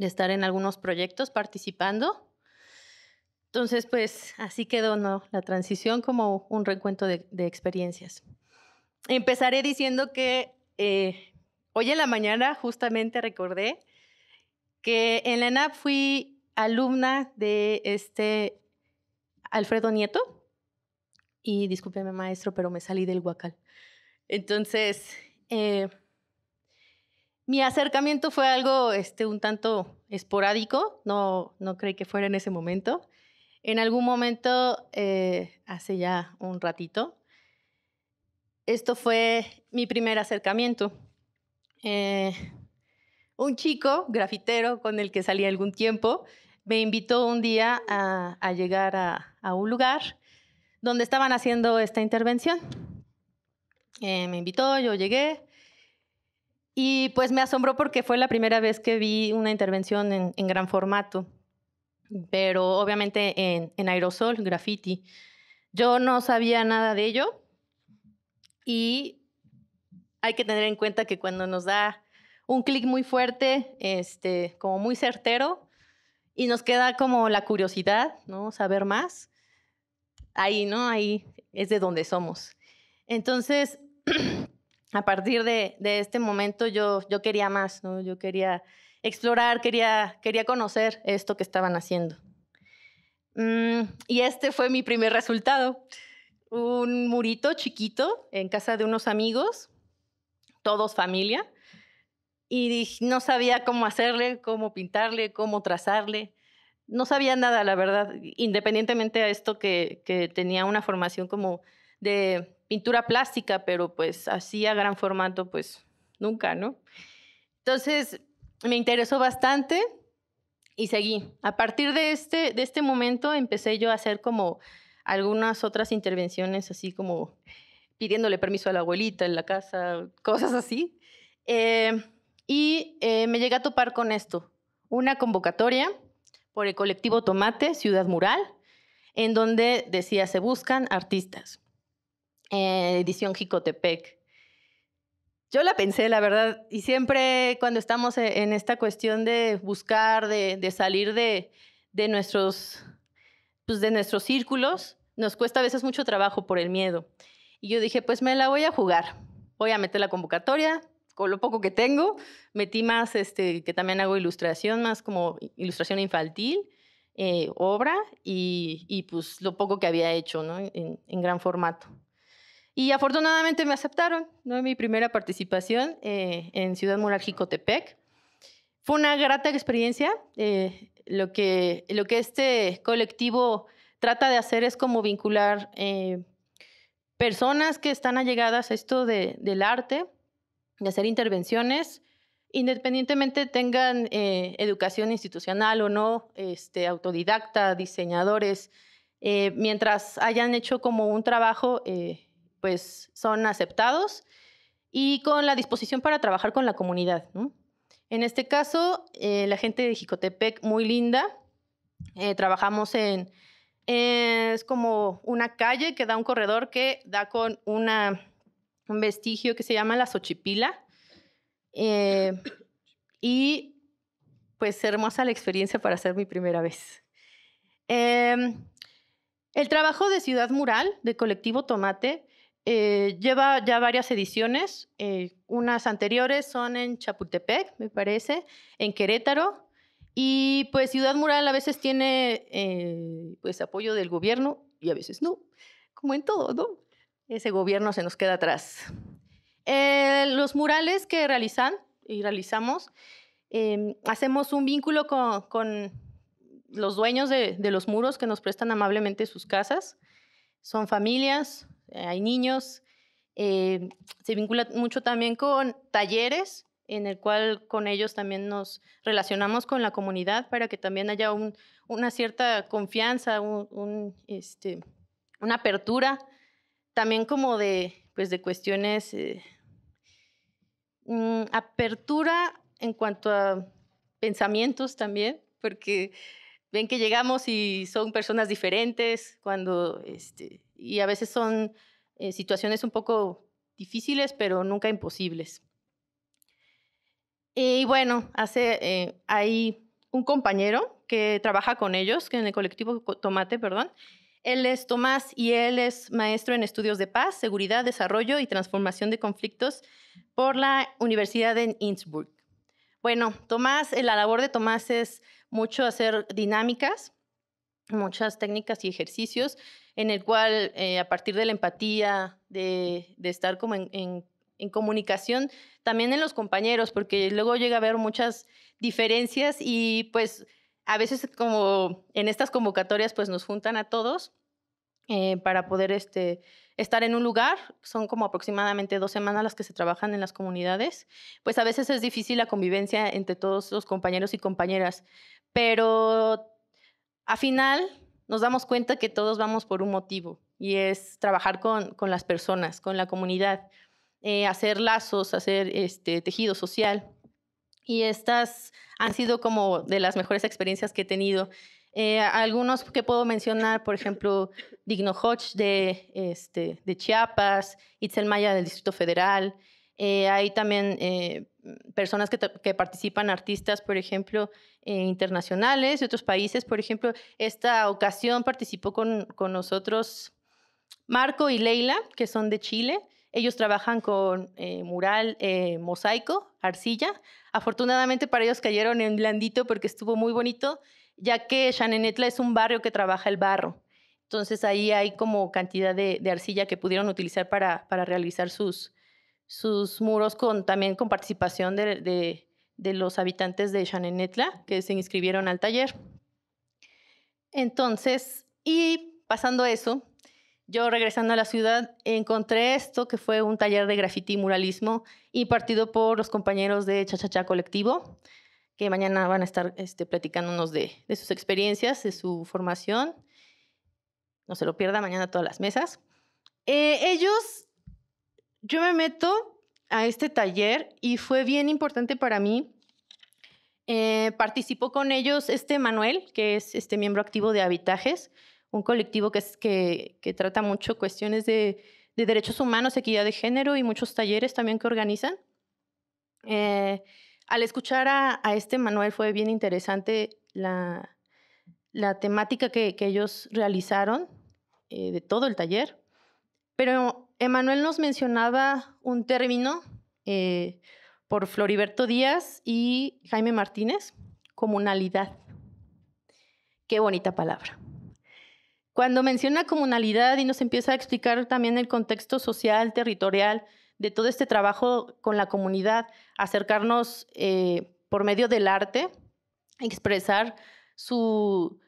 de estar en algunos proyectos participando. Entonces, pues así quedó ¿no? la transición como un recuento de, experiencias. Empezaré diciendo que eh, hoy en la mañana justamente recordé que en la ENAP fui alumna de este Alfredo Nieto. Y discúlpeme, maestro, pero me salí del huacal. Entonces, eh, mi acercamiento fue algo este, un tanto esporádico, no, no creí que fuera en ese momento. En algún momento, eh, hace ya un ratito, esto fue mi primer acercamiento. Eh, un chico grafitero con el que salí algún tiempo me invitó un día a, llegar a, un lugar donde estaban haciendo esta intervención. Eh, me invitó, yo llegué, y pues me asombró porque fue la primera vez que vi una intervención en, gran formato, pero obviamente en, en, aerosol, graffiti. Yo no sabía nada de ello y hay que tener en cuenta que cuando nos da un clic muy fuerte, este, como muy certero, y nos queda como la curiosidad, ¿no? Saber más. Ahí, ¿no? Ahí es de donde somos. Entonces, a partir de, este momento yo, yo quería más, ¿no? yo quería explorar, quería, quería conocer esto que estaban haciendo. Mm, y este fue mi primer resultado, un murito chiquito en casa de unos amigos, todos familia, y no sabía cómo hacerle, cómo pintarle, cómo trazarle. No sabía nada, la verdad, independientemente a esto que tenía una formación como de pintura plástica, pero pues así a gran formato, pues nunca, ¿no? Entonces me interesó bastante y seguí. A partir de este, de este momento empecé yo a hacer como algunas otras intervenciones, así como pidiéndole permiso a la abuelita en la casa, cosas así. Eh, y eh, me llegué a topar con esto, una convocatoria por el colectivo Tomate, Ciudad Mural, en donde decía, se buscan artistas. Eh, edición Jicotepec. Yo la pensé, la verdad, y siempre cuando estamos e, en esta cuestión de buscar, de, salir de, de, nuestros, pues de nuestros círculos, nos cuesta a veces mucho trabajo por el miedo. Y yo dije, pues me la voy a jugar, voy a meter la convocatoria, con lo poco que tengo, metí más, este, que también hago ilustración, más como ilustración infantil, eh, obra, y, y, pues lo poco que había hecho, ¿no? en gran formato. Y afortunadamente me aceptaron, ¿no? Mi primera participación eh, en Ciudad Mural Jicotepec. Fue una grata experiencia. Eh, lo, que, lo que este colectivo trata de hacer es como vincular eh, personas que están allegadas a esto de, del arte, de hacer intervenciones, independientemente tengan educación institucional o no, este, autodidacta, diseñadores, mientras hayan hecho como un trabajo pues son aceptados y con la disposición para trabajar con la comunidad. En este caso, eh, la gente de Jicotepec, muy linda, eh, trabajamos en, es como una calle que da un corredor que da con un vestigio que se llama la Xochipila. Eh, y pues hermosa la experiencia para ser mi primera vez. Em, el trabajo de Ciudad Mural, de Colectivo Tomate, eh, lleva ya varias ediciones. Eh, unas anteriores son en Chapultepec, me parece, en Querétaro. Y pues Ciudad Mural a veces tiene eh, pues apoyo del gobierno y a veces no, como en todo, ¿no? Ese gobierno se nos queda atrás. los murales que realizan y realizamos, em, hacemos un vínculo con, los dueños de los muros que nos prestan amablemente sus casas. Son familias, eh, hay niños. Eh, se vincula mucho también con talleres, en el cual con ellos también nos relacionamos con la comunidad para que también haya una cierta confianza, un, este, una apertura, también como de, pues de cuestiones, eh, mm, apertura en cuanto a pensamientos también, porque ven que llegamos y son personas diferentes cuando... Este, y a veces son eh, situaciones un poco difíciles, pero nunca imposibles. Y bueno, hace, eh, hay un compañero que trabaja con ellos, que en el colectivo Tomate, perdón. Él es Tomás y él es maestro en estudios de paz, seguridad, desarrollo y transformación de conflictos por la Universidad de Innsbruck. Bueno, Tomás, eh, la labor de Tomás es mucho hacer dinámicas, muchas técnicas y ejercicios en el cual eh, a partir de la empatía, de, estar como en, comunicación, también en los compañeros, porque luego llega a haber muchas diferencias y pues a veces como en estas convocatorias pues nos juntan a todos eh, para poder este, estar en un lugar, son como aproximadamente dos semanas las que se trabajan en las comunidades, pues a veces es difícil la convivencia entre todos los compañeros y compañeras, pero a final nos damos cuenta que todos vamos por un motivo y es trabajar con, las personas, con la comunidad, eh, hacer lazos, hacer este tejido social. Y estas han sido como de las mejores experiencias que he tenido. Eh, algunos que puedo mencionar, por ejemplo, Digno Hodge de, este, de Chiapas, Itzel Maya del Distrito Federal. Eh, hay también personas que, que, participan, artistas, por ejemplo, eh, internacionales de otros países. Por ejemplo, esta ocasión participó con, con nosotros Marco y Leila, que son de Chile. Ellos trabajan con eh, mural, eh, mosaico, arcilla. Afortunadamente para ellos cayeron en blandito porque estuvo muy bonito, ya que shanenetla es un barrio que trabaja el barro. Entonces ahí hay como cantidad de, arcilla que pudieron utilizar para, para realizar sus, sus muros con, también con participación de, de los habitantes de Xanenetla que se inscribieron al taller. Entonces, y pasando eso, yo regresando a la ciudad encontré esto que fue un taller de graffiti y muralismo impartido por los compañeros de chachacha Colectivo, que mañana van a estar este, platicándonos de, de sus experiencias, de su formación. No se lo pierda mañana todas las mesas. Eh, ellos, yo me meto a este taller y fue bien importante para mí. Eh, participó con ellos este Manuel, que es este miembro activo de Habitajes, un colectivo que, es, que, trata mucho cuestiones de, derechos humanos, equidad de género y muchos talleres también que organizan. Eh, al escuchar a, este Manuel fue bien interesante la, temática que, ellos realizaron eh, de todo el taller. Pero Emanuel nos mencionaba un término eh, por Floriberto Díaz y Jaime Martínez, comunalidad. Qué bonita palabra. Cuando menciona comunalidad y nos empieza a explicar también el contexto social, territorial, de todo este trabajo con la comunidad, acercarnos eh, por medio del arte, expresar sus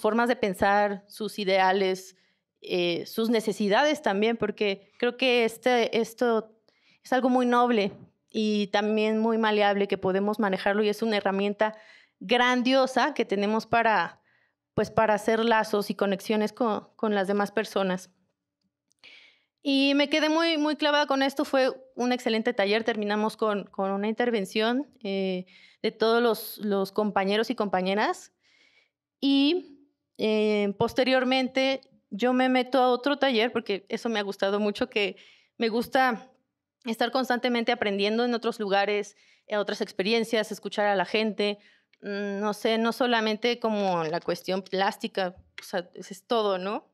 formas de pensar, sus ideales, eh, sus necesidades también, porque creo que este, esto es algo muy noble y también muy maleable que podemos manejarlo y es una herramienta grandiosa que tenemos para, pues, para hacer lazos y conexiones con, con las demás personas. Y me quedé muy, muy clavada con esto. Fue un excelente taller. Terminamos con, con una intervención eh, de todos los, compañeros y compañeras. Y eh, posteriormente yo me meto a otro taller porque eso me ha gustado mucho, que me gusta estar constantemente aprendiendo en otros lugares, en eh, otras experiencias, escuchar a la gente, mm, no sé, no solamente como la cuestión plástica, o sea, es, todo, ¿no?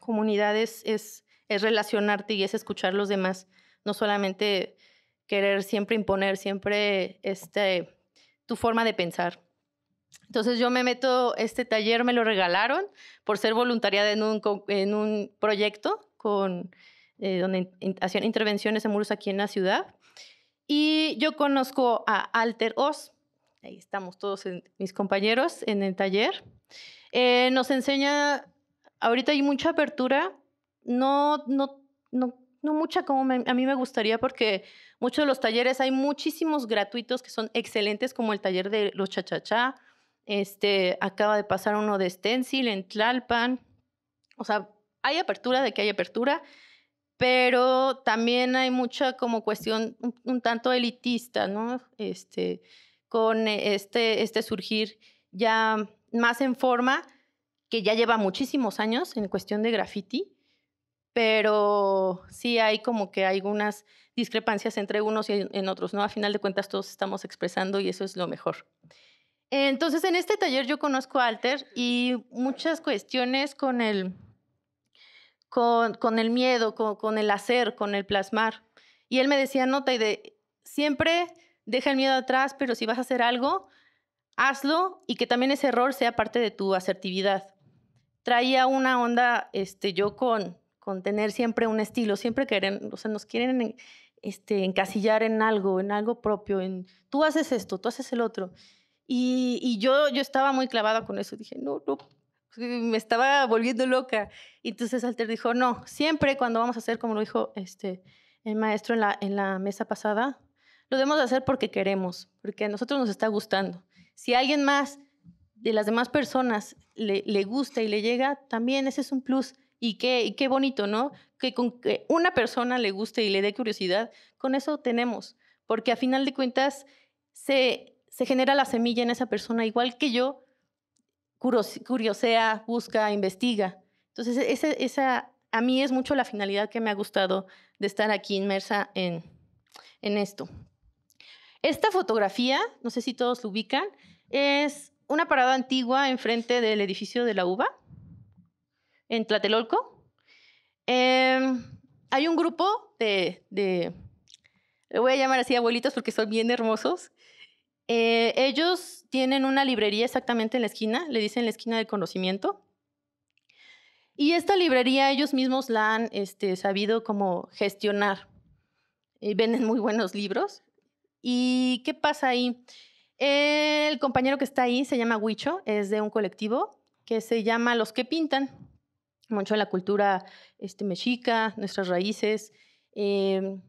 Comunidades es, relacionarte y es escuchar a los demás, no solamente querer siempre imponer, siempre este, tu forma de pensar. Entonces yo me meto, este taller me lo regalaron por ser voluntariada en un, proyecto con, eh, donde hacían intervenciones en muros aquí en la ciudad. Y yo conozco a Alter Oz, ahí estamos todos mis compañeros en el taller. Eh, nos enseña, ahorita hay mucha apertura, no, no, no, no mucha como a mí me gustaría porque muchos de los talleres hay muchísimos gratuitos que son excelentes como el taller de los chachachá, este, acaba de pasar uno de Stencil en Tlalpan. O sea, hay apertura de que hay apertura, pero también hay mucha como cuestión un, tanto elitista, ¿no? Este, con este, este surgir ya más en forma, que ya lleva muchísimos años en cuestión de graffiti, pero sí hay como que hay algunas discrepancias entre unos y en otros, ¿no? A final de cuentas todos estamos expresando y eso es lo mejor. Entonces, en este taller yo conozco a Alter y muchas cuestiones con el, con, el miedo, con, el hacer, con el plasmar. Y él me decía, nota, y de, siempre deja el miedo atrás, pero si vas a hacer algo, hazlo y que también ese error sea parte de tu asertividad. Traía una onda, este, yo con, con tener siempre un estilo, siempre quieren, o sea, nos quieren este, encasillar en algo, en algo propio, en tú haces esto, tú haces el otro. Y, yo, yo estaba muy clavada con eso. Dije, no, no, me estaba volviendo loca. Y entonces Alter dijo, no, siempre cuando vamos a hacer, como lo dijo este, el maestro en la, en la mesa pasada, lo debemos hacer porque queremos, porque a nosotros nos está gustando. Si alguien más de las demás personas le, le gusta y le llega, también ese es un plus. Y qué, y qué bonito, ¿no? Que con que una persona le guste y le dé curiosidad, con eso tenemos. Porque a final de cuentas, se, se genera la semilla en esa persona, igual que yo, curiosea, busca, investiga. Entonces, e-, esa, a mí es mucho la finalidad que me ha gustado de estar aquí inmersa en, esto. Esta fotografía, no sé si todos lo ubican, es una parada antigua enfrente del edificio de la uva en Tlatelolco. Em, hay un grupo de, le voy a llamar así abuelitos porque son bien hermosos, eh, ellos tienen una librería exactamente en la esquina, le dicen la esquina del conocimiento. Y esta librería ellos mismos la han este, sabido como gestionar. Y venden muy buenos libros. ¿Y qué pasa ahí? El compañero que está ahí se llama Huicho, es de un colectivo que se llama Los que Pintan, mucho de la cultura este, mexica, nuestras raíces, em,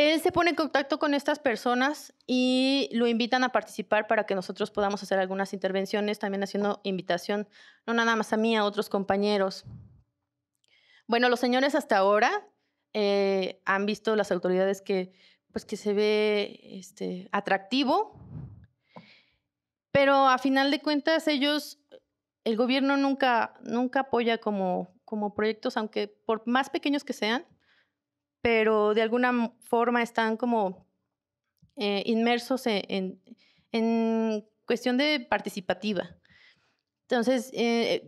él se pone en contacto con estas personas y lo invitan a participar para que nosotros podamos hacer algunas intervenciones, también haciendo invitación, no nada más a mí, a otros compañeros. Bueno, los señores hasta ahora eh, han visto las autoridades que, pues, que se ve este, atractivo, pero a final de cuentas ellos, el gobierno nunca, nunca apoya como, como proyectos, aunque por más pequeños que sean, pero de alguna forma están como eh, inmersos e, en, en, cuestión de participativa. Entonces,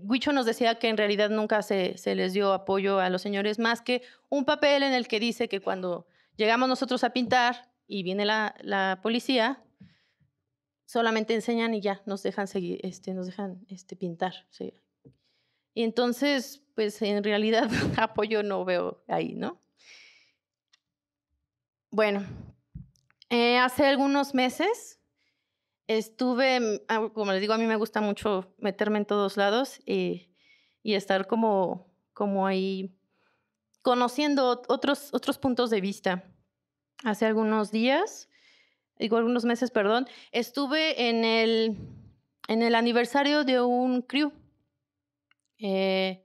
Guicho eh, nos decía que en realidad nunca se, se, les dio apoyo a los señores más que un papel en el que dice que cuando llegamos nosotros a pintar y viene la, policía, solamente enseñan y ya nos dejan seguir, este, nos dejan este, pintar. Y entonces, pues en realidad apoyo no veo ahí, ¿no? Bueno, eh, hace algunos meses estuve, ah, como les digo, a mí me gusta mucho meterme en todos lados y, estar como, como ahí conociendo otros, otros puntos de vista. Hace algunos días, digo algunos meses, perdón, estuve en el, en el aniversario de un crew. Eh,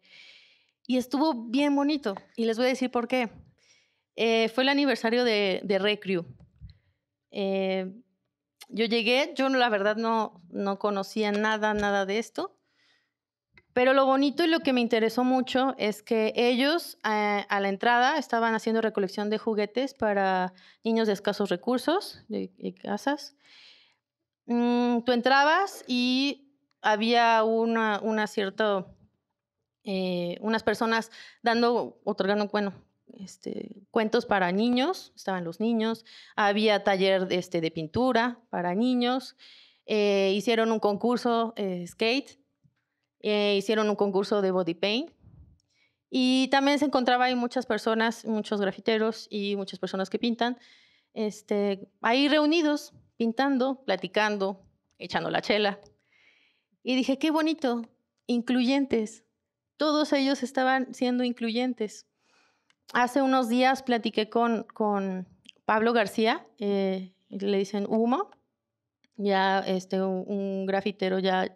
y estuvo bien bonito. Y les voy a decir por qué. Eh, fue el aniversario de, de eh, yo llegué, yo la verdad no, no conocía nada, nada de esto. Pero lo bonito y lo que me interesó mucho es que ellos eh, a la entrada estaban haciendo recolección de juguetes para niños de escasos recursos, de, casas. Mm, tú entrabas y había una, una unas personas dando, otorgando, bueno, este, cuentos para niños, estaban los niños, había taller este, de pintura para niños, eh, hicieron un concurso eh, skate, eh, hicieron un concurso de body paint y también se encontraba ahí muchas personas, muchos grafiteros y muchas personas que pintan, este, ahí reunidos, pintando, platicando, echando la chela. Y dije, qué bonito, incluyentes. Todos ellos estaban siendo incluyentes hace unos días platiqué con, con Pablo García, eh, le dicen Humo, ya este, un, grafitero ya,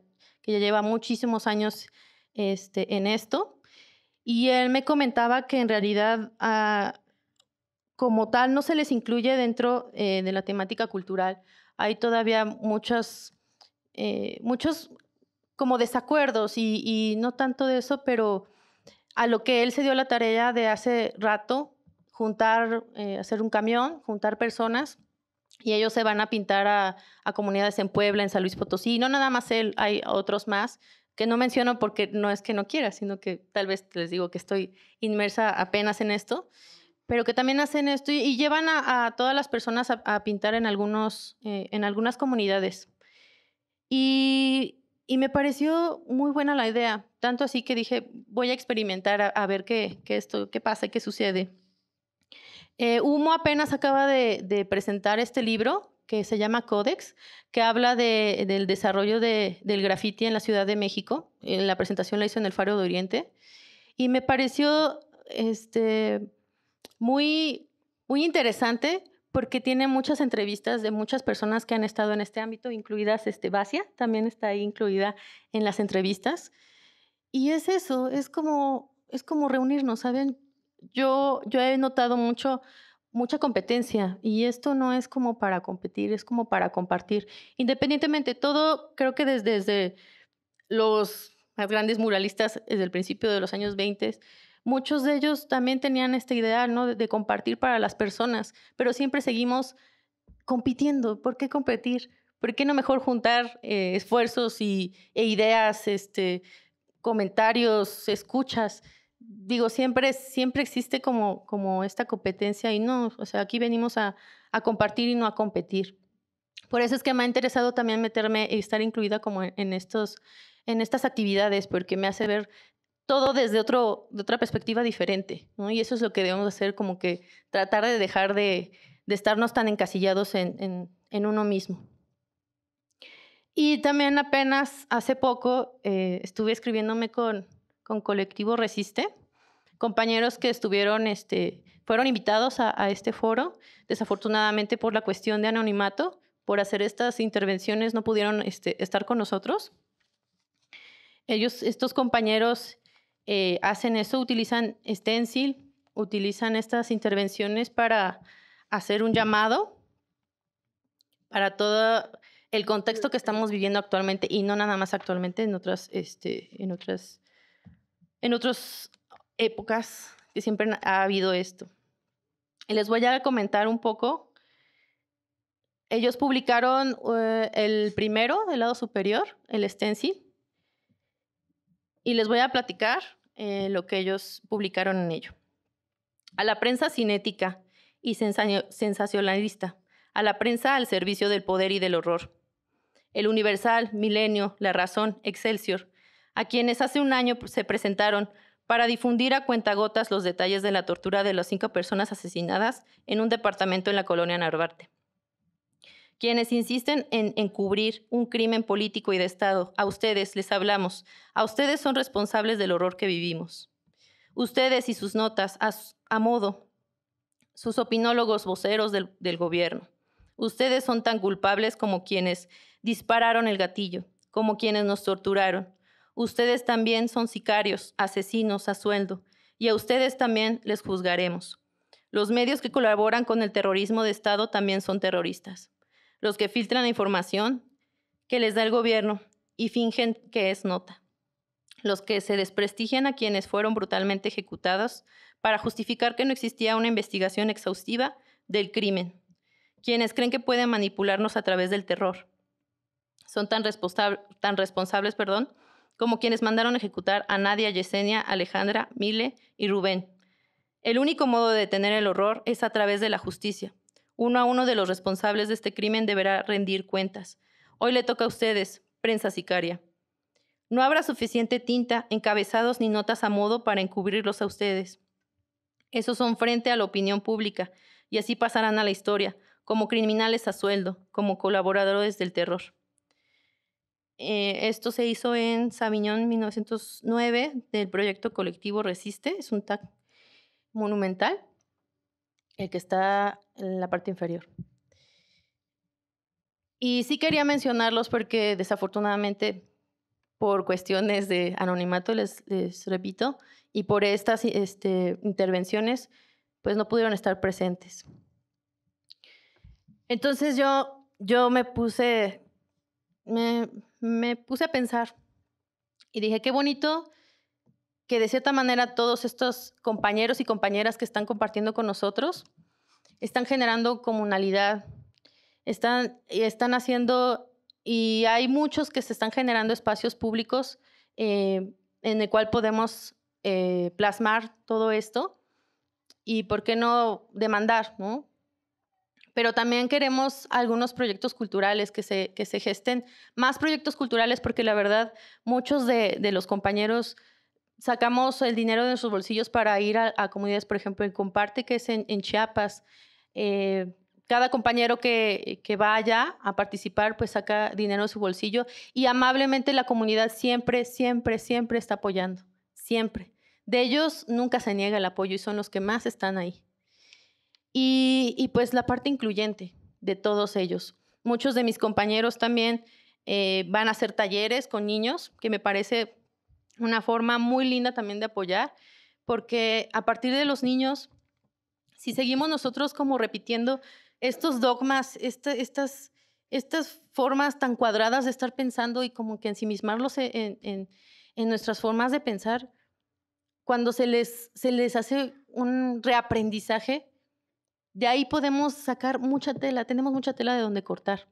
que ya lleva muchísimos años este, en esto. Y él me comentaba que en realidad, ah, como tal, no se les incluye dentro eh, de la temática cultural. Hay todavía muchas, eh, muchos como desacuerdos y, no tanto de eso, pero a lo que él se dio la tarea de hace rato, juntar, eh, hacer un camión, juntar personas y ellos se van a pintar a, comunidades en Puebla, en San Luis Potosí, no nada más él, hay otros más que no menciono porque no es que no quiera, sino que tal vez les digo que estoy inmersa apenas en esto, pero que también hacen esto y, llevan a, todas las personas a, pintar en, algunos, eh, en algunas comunidades. Y y me pareció muy buena la idea, tanto así que dije, voy a experimentar a, ver qué, qué, esto, qué pasa, qué sucede. Eh, Humo apenas acaba de, presentar este libro que se llama Codex, que habla del desarrollo del graffiti en la Ciudad de México. En eh, la presentación la hizo en el Faro de Oriente. Y me pareció este, muy, muy interesante porque tiene muchas entrevistas de muchas personas que han estado en este ámbito, incluidas este, también está ahí incluida en las entrevistas. Y es eso, es como, es como reunirnos, ¿saben? Yo, yo he notado mucho, mucha competencia y esto no es como para competir, es como para compartir. Independientemente, todo creo que desde, desde los más grandes muralistas, desde el principio de los años 20, muchos de ellos también tenían esta idea ¿no? de, compartir para las personas, pero siempre seguimos compitiendo. ¿Por qué competir? ¿Por qué no mejor juntar eh, esfuerzos y, e ideas, este, comentarios, escuchas? Digo, siempre, siempre existe como, como esta competencia y no, o sea, aquí venimos a, compartir y no a competir. Por eso es que me ha interesado también meterme y estar incluida como en, estos, en estas actividades, porque me hace ver todo desde otro, de otra perspectiva diferente, Y eso es lo que debemos hacer, como que tratar de dejar de, de estarnos tan encasillados en, en, en, uno mismo. Y también apenas hace poco eh, estuve escribiéndome con, con Colectivo Resiste, compañeros que estuvieron, este, fueron invitados a, a este foro, desafortunadamente por la cuestión de anonimato, por hacer estas intervenciones no pudieron este, estar con nosotros. Ellos, estos compañeros eh, hacen eso, utilizan stencil, utilizan estas intervenciones para hacer un llamado para todo el contexto que estamos viviendo actualmente y no nada más actualmente en otras, este, en otras, en otras épocas que siempre ha habido esto. Y les voy a comentar un poco. Ellos publicaron eh, el primero, del lado superior, el stencil, y les voy a platicar eh, lo que ellos publicaron en ello. A la prensa cinética y sensacionalista, a la prensa al servicio del poder y del horror. El Universal, Milenio, La Razón, Excelsior, a quienes hace un año se presentaron para difundir a cuentagotas los detalles de la tortura de las cinco personas asesinadas en un departamento en la colonia Narvarte quienes insisten en encubrir un crimen político y de Estado. A ustedes les hablamos. A ustedes son responsables del horror que vivimos. Ustedes y sus notas a, modo, sus opinólogos voceros del gobierno. Ustedes son tan culpables como quienes dispararon el gatillo, como quienes nos torturaron. Ustedes también son sicarios, asesinos a sueldo, y a ustedes también les juzgaremos. Los medios que colaboran con el terrorismo de Estado también son terroristas los que filtran la información que les da el gobierno y fingen que es nota, los que se desprestigian a quienes fueron brutalmente ejecutados para justificar que no existía una investigación exhaustiva del crimen, quienes creen que pueden manipularnos a través del terror. Son tan, responsables perdón, como quienes mandaron ejecutar a Nadia, Yesenia, Alejandra, Mile y Rubén. El único modo de detener el horror es a través de la justicia, uno a uno de los responsables de este crimen deberá rendir cuentas. Hoy le toca a ustedes, prensa sicaria. No habrá suficiente tinta, encabezados ni notas a modo para encubrirlos a ustedes. Esos son frente a la opinión pública y así pasarán a la historia, como criminales a sueldo, como colaboradores del terror. Eh, esto se hizo en Sabiñón 1909 del proyecto colectivo Resiste, es un tag monumental el que está en la parte inferior. Y sí quería mencionarlos porque desafortunadamente por cuestiones de anonimato, les, les repito, y por estas este, intervenciones, pues no pudieron estar presentes. Entonces yo, yo me puse, me puse a pensar y dije, qué bonito de cierta manera todos estos compañeros y compañeras que están compartiendo con nosotros están generando comunalidad, están, están haciendo, y hay muchos que se están generando espacios públicos eh, en el cual podemos eh, plasmar todo esto y, ¿por qué no, demandar? ¿no? Pero también queremos algunos proyectos culturales que se, que se gesten, más proyectos culturales porque la verdad muchos de, de los compañeros sacamos el dinero de nuestros bolsillos para ir a, comunidades, por ejemplo, en Comparte, que es en, Chiapas. Eh, cada compañero que, que, vaya a participar, pues saca dinero de su bolsillo y amablemente la comunidad siempre, siempre, siempre está apoyando, siempre. De ellos nunca se niega el apoyo y son los que más están ahí. Y, pues la parte incluyente de todos ellos. Muchos de mis compañeros también eh, van a hacer talleres con niños, que me parece una forma muy linda también de apoyar, porque a partir de los niños, si seguimos nosotros como repitiendo estos dogmas, estas, estas formas tan cuadradas de estar pensando y como que ensimismarlos e, en, en, nuestras formas de pensar, cuando se les, se les hace un reaprendizaje, de ahí podemos sacar mucha tela, tenemos mucha tela de donde cortar.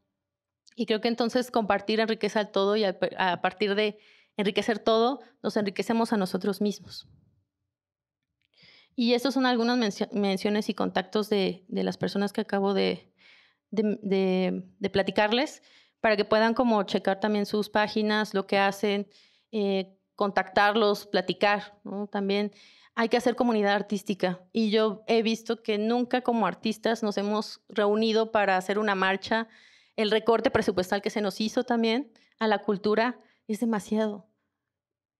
Y creo que entonces compartir enriquece al todo y a partir de, enriquecer todo, nos enriquecemos a nosotros mismos. Y estos son algunas menciones y contactos de, las personas que acabo de, de, platicarles para que puedan como checar también sus páginas, lo que hacen, eh, contactarlos, platicar. También hay que hacer comunidad artística. Y yo he visto que nunca como artistas nos hemos reunido para hacer una marcha. El recorte presupuestal que se nos hizo también a la cultura es demasiado.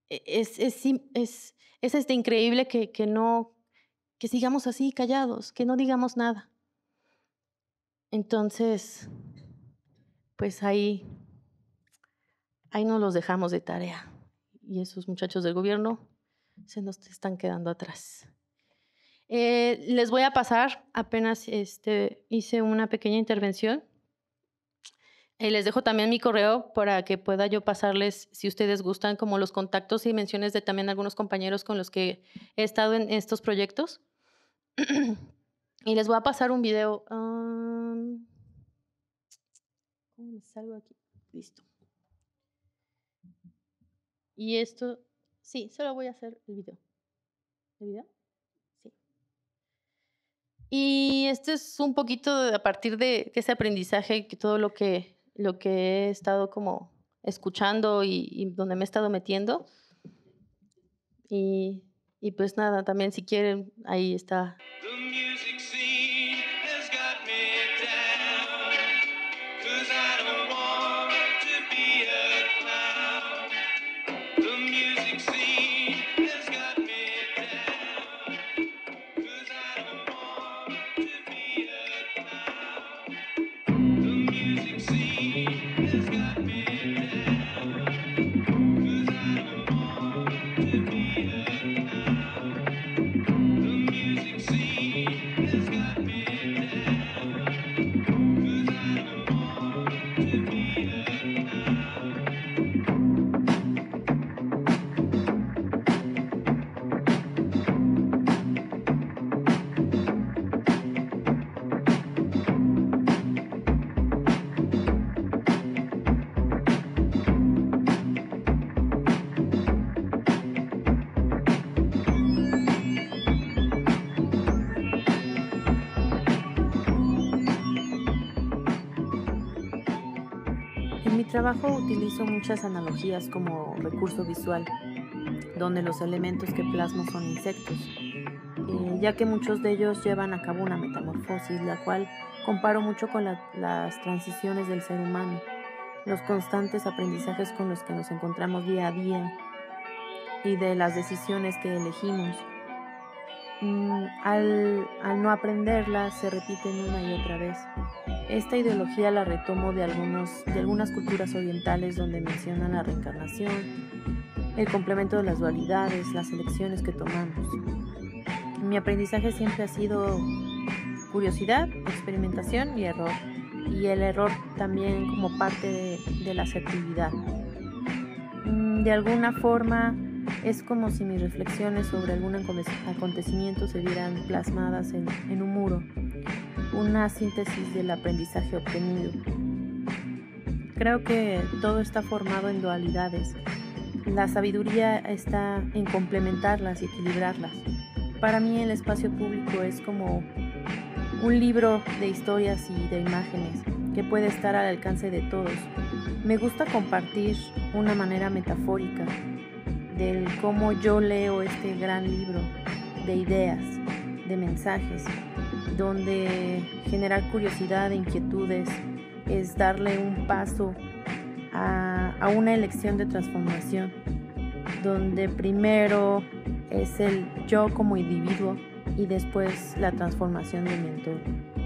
E, es, es, es, este increíble que, no, que sigamos así callados, que no digamos nada. Entonces, pues ahí, ahí nos los dejamos de tarea. Y esos muchachos del gobierno se nos están quedando atrás. Eh, les voy a pasar, apenas este, hice una pequeña intervención les dejo también mi correo para que pueda yo pasarles, si ustedes gustan, como los contactos y menciones de también algunos compañeros con los que he estado en estos proyectos. y les voy a pasar un video. ¿Cómo me salgo aquí? Listo. Y esto, sí, solo voy a hacer el video. ¿El video? Sí. Y esto es un poquito a partir de, de ese aprendizaje, que todo lo que lo que he estado como escuchando y, donde me he estado metiendo. Y, y pues nada, también si quieren, ahí está trabajo utilizo muchas analogías como recurso visual, donde los elementos que plasmo son insectos, eh, ya que muchos de ellos llevan a cabo una metamorfosis, la cual comparo mucho con las transiciones del ser humano, los constantes aprendizajes con los que nos encontramos día a día y de las decisiones que elegimos. Mm, al, al, no aprenderla se repiten una y otra vez. Esta ideología la retomo de, algunos, de algunas culturas orientales donde mencionan la reencarnación, el complemento de las dualidades, las elecciones que tomamos. Mi aprendizaje siempre ha sido curiosidad, experimentación y error, y el error también como parte de, de la asertividad. Mm, de alguna forma, es como si mis reflexiones sobre algún acontecimiento se vieran plasmadas en, un muro, una síntesis del aprendizaje obtenido. Creo que todo está formado en dualidades. La sabiduría está en complementarlas y equilibrarlas. Para mí el espacio público es como un libro de historias y de imágenes que puede estar al alcance de todos. Me gusta compartir una manera metafórica del cómo yo leo este gran libro de ideas, de mensajes, donde generar curiosidad e inquietudes es darle un paso a, a una elección de transformación, donde primero es el yo como individuo y después la transformación de mi entorno.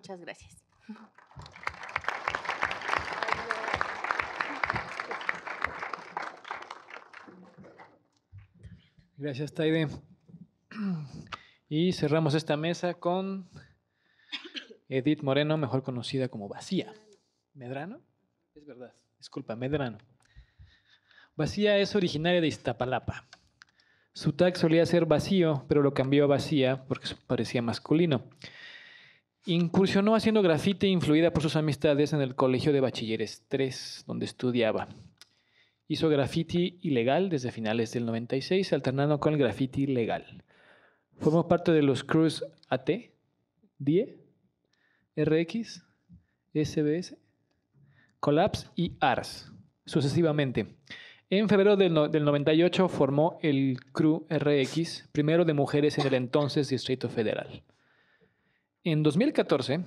Muchas gracias. Gracias, Taide. Y cerramos esta mesa con Edith Moreno, mejor conocida como Vacía. ¿Medrano? Es verdad, disculpa, Medrano. Vacía es originaria de Iztapalapa. Su tag solía ser vacío, pero lo cambió a vacía porque parecía masculino. Incursionó haciendo grafite influida por sus amistades en el Colegio de Bachilleres 3, donde estudiaba. Hizo graffiti ilegal desde finales del 96, alternando con el graffiti legal. Formó parte de los crews AT, DIE, RX, SBS, Collapse y ARS, sucesivamente. En febrero del, 98 formó el crew RX, primero de mujeres en el entonces Distrito Federal. En 2014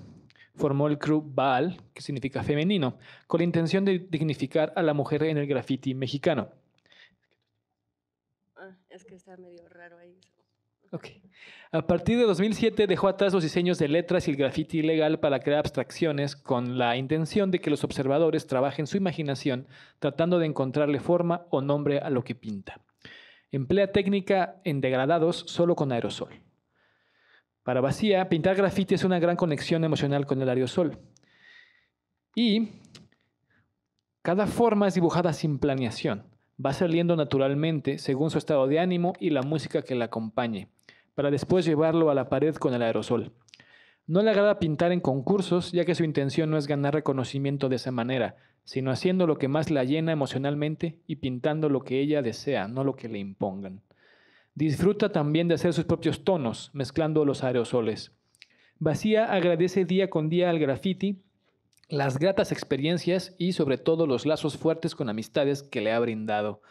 formó el crew Baal, que significa femenino, con la intención de dignificar a la mujer en el graffiti mexicano. Ah, a partir de 2007 dejó atrás los diseños de letras y el graffiti ilegal para crear abstracciones con la intención de que los observadores trabajen su imaginación tratando de encontrarle forma o nombre a lo que pinta. Emplea técnica en degradados solo con aerosol. Para Vacía, pintar grafiti es una gran conexión emocional con el aerosol. Y cada forma es dibujada sin planeación. Va saliendo naturalmente según su estado de ánimo y la música que la acompañe, para después llevarlo a la pared con el aerosol. No le agrada pintar en concursos, ya que su intención no es ganar reconocimiento de esa manera, sino haciendo lo que más la llena emocionalmente y pintando lo que ella desea, no lo que le impongan. Disfruta también de hacer sus propios tonos, mezclando los aerosoles. Vacía agradece día con día al graffiti, las gratas experiencias y sobre todo los lazos fuertes con amistades que le ha brindado.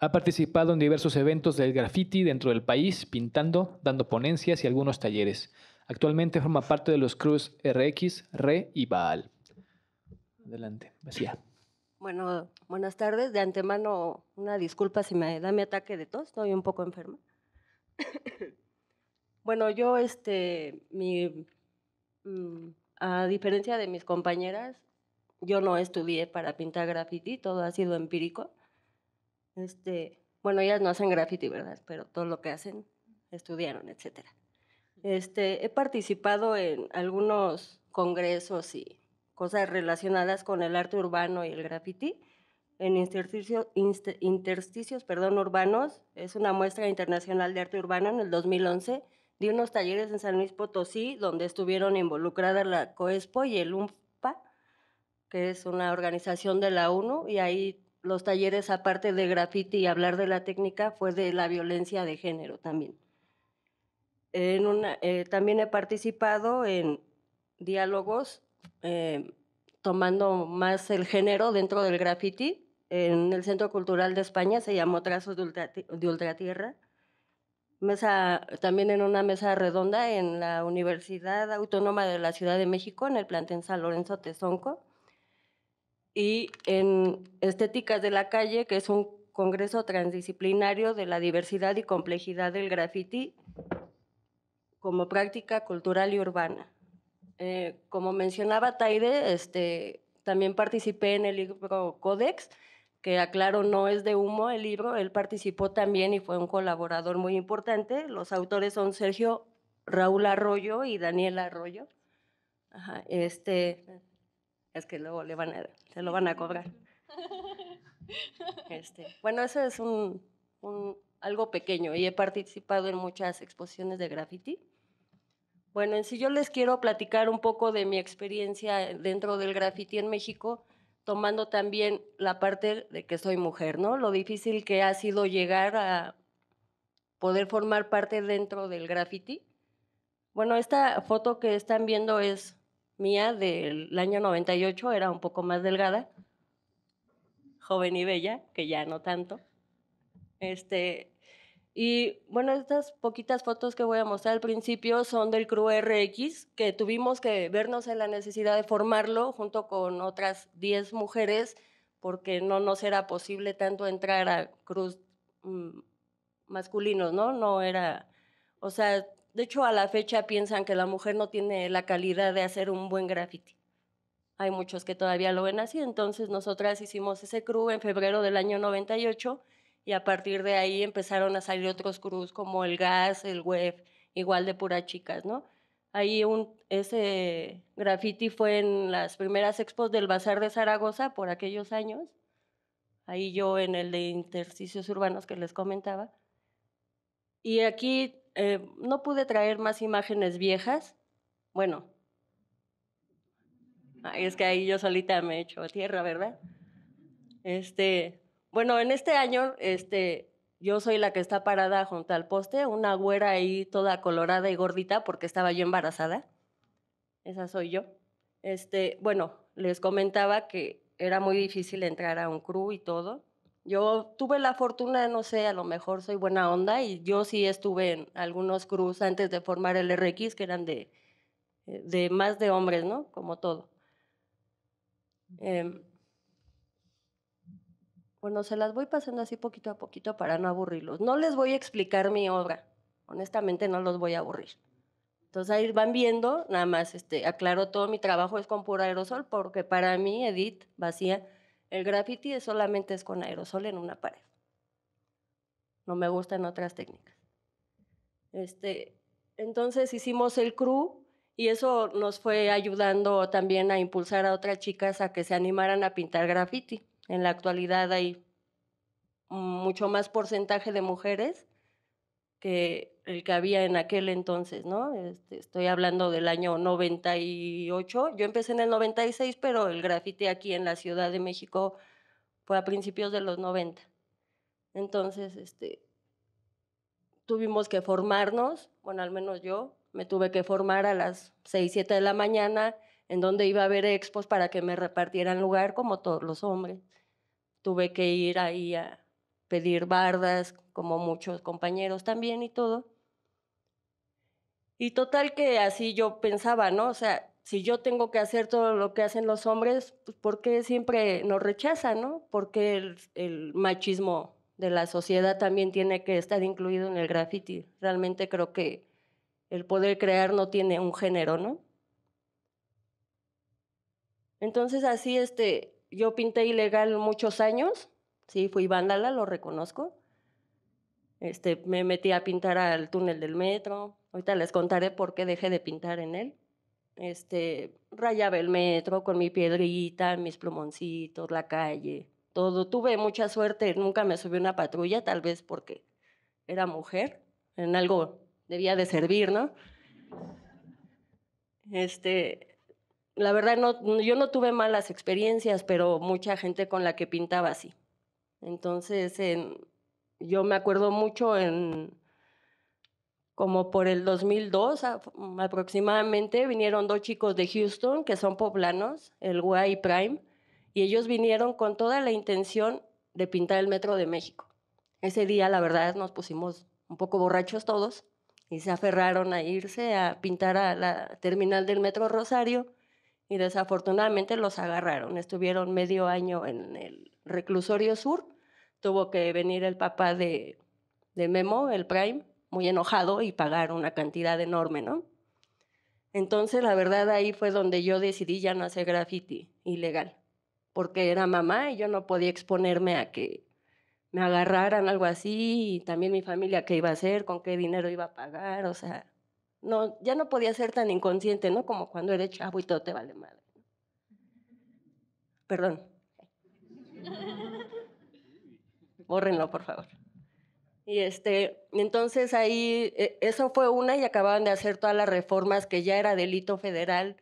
Ha participado en diversos eventos del graffiti dentro del país, pintando, dando ponencias y algunos talleres. Actualmente forma parte de los Cruz RX, RE y Baal. Adelante, Vacía. Bueno, buenas tardes. De antemano, una disculpa si me da mi ataque de tos, estoy un poco enferma. bueno, yo, este, mm, a diferencia de mis compañeras, yo no estudié para pintar graffiti, todo ha sido empírico. Este, bueno, ellas no hacen graffiti, ¿verdad? Pero todo lo que hacen, estudiaron, etcétera. Este, he participado en algunos congresos y cosas relacionadas con el arte urbano y el graffiti en intersticios, intersticios perdón, urbanos. Es una muestra internacional de arte urbano en el 2011. Di unos talleres en San Luis Potosí, donde estuvieron involucradas la COESPO y el UNPA, que es una organización de la ONU, y ahí los talleres, aparte de graffiti y hablar de la técnica, fue de la violencia de género también. Eh, también he participado en diálogos eh, tomando más el género dentro del graffiti. En el Centro Cultural de España se llamó Trazos de, Ultraterra. Ultratierra. Mesa, también en una mesa redonda en la Universidad Autónoma de la Ciudad de México, en el plantel San Lorenzo Tezonco. Y en Estéticas de la Calle, que es un congreso transdisciplinario de la diversidad y complejidad del graffiti como práctica cultural y urbana. Eh, como mencionaba Taide, este, también participé en el libro Codex, que aclaro no es de humo el libro, él participó también y fue un colaborador muy importante. Los autores son Sergio Raúl Arroyo y Daniel Arroyo. este, es que luego le van a, se lo van a cobrar. Este, bueno, eso es un, algo pequeño y he participado en muchas exposiciones de graffiti bueno, en sí yo les quiero platicar un poco de mi experiencia dentro del graffiti en México, tomando también la parte de que soy mujer, ¿no? Lo difícil que ha sido llegar a poder formar parte dentro del graffiti. Bueno, esta foto que están viendo es mía del año 98, era un poco más delgada, joven y bella, que ya no tanto. Este, y bueno, estas poquitas fotos que voy a mostrar al principio son del crew RX, que tuvimos que vernos en la necesidad de formarlo junto con otras 10 mujeres, porque no nos era posible tanto entrar a cruz mm, masculinos, ¿no? No era, o sea, de hecho a la fecha piensan que la mujer no tiene la calidad de hacer un buen graffiti. Hay muchos que todavía lo ven así, entonces nosotras hicimos ese crew en febrero del año 98 y a partir de ahí empezaron a salir otros cruces como el gas, el web, igual de puras chicas, ¿no? Ahí ese graffiti fue en las primeras expos del Bazar de Zaragoza por aquellos años. Ahí yo en el de intersticios urbanos que les comentaba. Y aquí eh, no pude traer más imágenes viejas. Bueno, es que ahí yo solita me he echo tierra, ¿verdad? Este, bueno, en este año, este, yo soy la que está parada junto al poste, una güera ahí toda colorada y gordita porque estaba yo embarazada. Esa soy yo. Este, bueno, les comentaba que era muy difícil entrar a un crew y todo. Yo tuve la fortuna, no sé, a lo mejor soy buena onda y yo sí estuve en algunos crews antes de formar el RX que eran de, eh, de más de hombres, ¿no? Como todo. Eh, bueno, se las voy pasando así poquito a poquito para no aburrirlos. No les voy a explicar mi obra. Honestamente no los voy a aburrir. Entonces ahí van viendo, nada más este, aclaro todo mi trabajo es con puro aerosol, porque para mí, Edith, vacía, el graffiti solamente es con aerosol en una pared. No me gustan otras técnicas. Este, entonces hicimos el crew y eso nos fue ayudando también a impulsar a otras chicas a que se animaran a pintar graffiti. En la actualidad hay mucho más porcentaje de mujeres que el que había en aquel entonces, ¿no? Este, estoy hablando del año 98. Yo empecé en el 96, pero el grafite aquí en la Ciudad de México fue a principios de los 90. Entonces, este, tuvimos que formarnos, bueno, al menos yo, me tuve que formar a las 6, 7 de la mañana, en donde iba a haber expos para que me repartieran lugar como todos los hombres tuve que ir ahí a pedir bardas, como muchos compañeros también y todo. Y total que así yo pensaba, ¿no? O sea, si yo tengo que hacer todo lo que hacen los hombres, pues, ¿por qué siempre nos rechazan, ¿no? ¿Por qué el, el machismo de la sociedad también tiene que estar incluido en el graffiti? Realmente creo que el poder crear no tiene un género, ¿no? Entonces así este yo pinté ilegal muchos años, sí, fui vándala, lo reconozco. Este, me metí a pintar al túnel del metro, ahorita les contaré por qué dejé de pintar en él. Este, rayaba el metro con mi piedrita, mis plumoncitos, la calle, todo. Tuve mucha suerte, nunca me subí una patrulla, tal vez porque era mujer, en algo debía de servir, ¿no? Este, la verdad, no, yo no tuve malas experiencias, pero mucha gente con la que pintaba sí. Entonces, yo me acuerdo mucho en como por el 2002 aproximadamente, vinieron dos chicos de Houston, que son poblanos, el Guay Prime, y ellos vinieron con toda la intención de pintar el Metro de México. Ese día, la verdad, nos pusimos un poco borrachos todos y se aferraron a irse a pintar a la terminal del Metro Rosario y desafortunadamente los agarraron. Estuvieron medio año en el reclusorio sur. Tuvo que venir el papá de, de Memo, el Prime, muy enojado y pagar una cantidad enorme, ¿no? Entonces, la verdad, ahí fue donde yo decidí ya no hacer graffiti ilegal, porque era mamá y yo no podía exponerme a que me agarraran algo así, y también mi familia qué iba a hacer, con qué dinero iba a pagar, o sea, no, ya no podía ser tan inconsciente, ¿no? Como cuando eres chavo y todo te vale madre. Perdón. Bórrenlo, por favor. Y este, entonces ahí, e, eso fue una y acababan de hacer todas las reformas que ya era delito federal.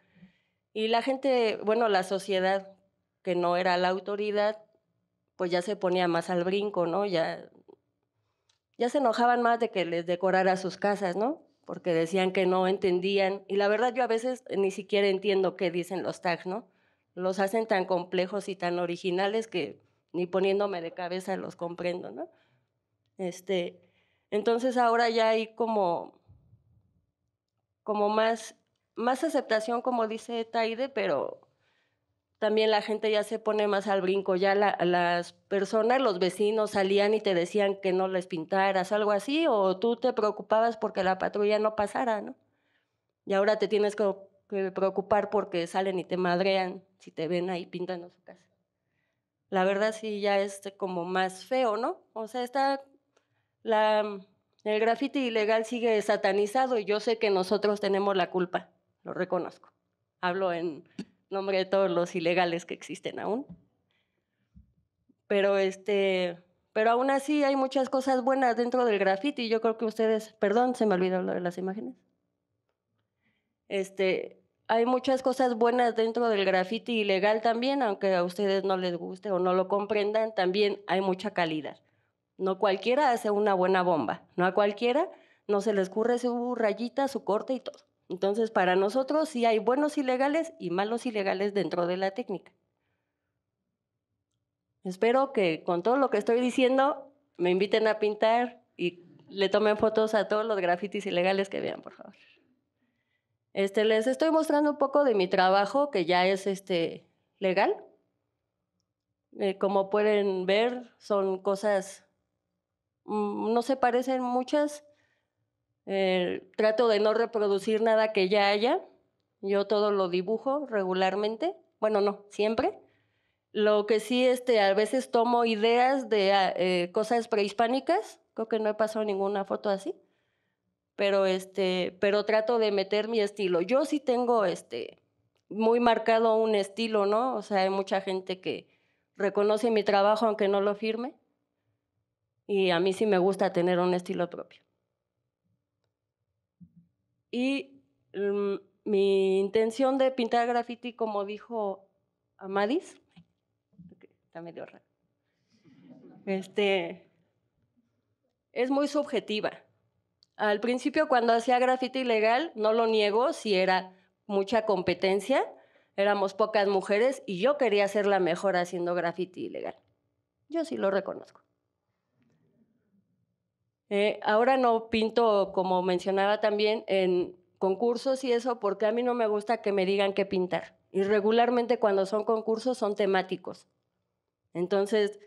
Y la gente, bueno, la sociedad, que no era la autoridad, pues ya se ponía más al brinco, ¿no? Ya, ya se enojaban más de que les decorara sus casas, ¿no? porque decían que no entendían. Y la verdad yo a veces ni siquiera entiendo qué dicen los tags, ¿no? Los hacen tan complejos y tan originales que ni poniéndome de cabeza los comprendo, ¿no? Este, entonces ahora ya hay como, como más, más aceptación, como dice Taide, pero también la gente ya se pone más al brinco, ya las personas, los vecinos salían y te decían que no les pintaras, algo así, o tú te preocupabas porque la patrulla no pasara, ¿no? Y ahora te tienes que, preocupar porque salen y te madrean si te ven ahí pintando su casa. La verdad sí ya es como más feo, ¿no? O sea, está mm, el grafiti ilegal sigue satanizado y yo sé que nosotros tenemos la culpa, lo reconozco. Hablo en nombre de todos los ilegales que existen aún. Pero este, pero aún así hay muchas cosas buenas dentro del graffiti. Yo creo que ustedes, perdón, se me olvidó hablar de las imágenes. Este, hay muchas cosas buenas dentro del graffiti ilegal también, aunque a ustedes no les guste o no lo comprendan, también hay mucha calidad. No cualquiera hace una buena bomba, no a cualquiera no se les ocurre su rayita, su corte y todo. Entonces, para nosotros sí hay buenos ilegales y malos ilegales dentro de la técnica. Espero que con todo lo que estoy diciendo me inviten a pintar y le tomen fotos a todos los grafitis ilegales que vean, por favor. Este, les estoy mostrando un poco de mi trabajo que ya es este, legal. Eh, como pueden ver, son cosas, mm, no se parecen muchas, eh, trato de no reproducir nada que ya haya. Yo todo lo dibujo regularmente. Bueno, no, siempre. Lo que sí, este, a veces tomo ideas de ah, eh, cosas prehispánicas. Creo que no he pasado ninguna foto así. Pero, este, pero trato de meter mi estilo. Yo sí tengo este, muy marcado un estilo, ¿no? O sea, hay mucha gente que reconoce mi trabajo aunque no lo firme. Y a mí sí me gusta tener un estilo propio. Y mm, mi intención de pintar graffiti, como dijo Amadis, está medio raro, este, es muy subjetiva. Al principio, cuando hacía graffiti ilegal, no lo niego, si era mucha competencia, éramos pocas mujeres y yo quería ser la mejor haciendo graffiti ilegal. Yo sí lo reconozco. Eh, ahora no pinto, como mencionaba también, en concursos y eso, porque a mí no me gusta que me digan qué pintar. Y regularmente cuando son concursos son temáticos. Entonces,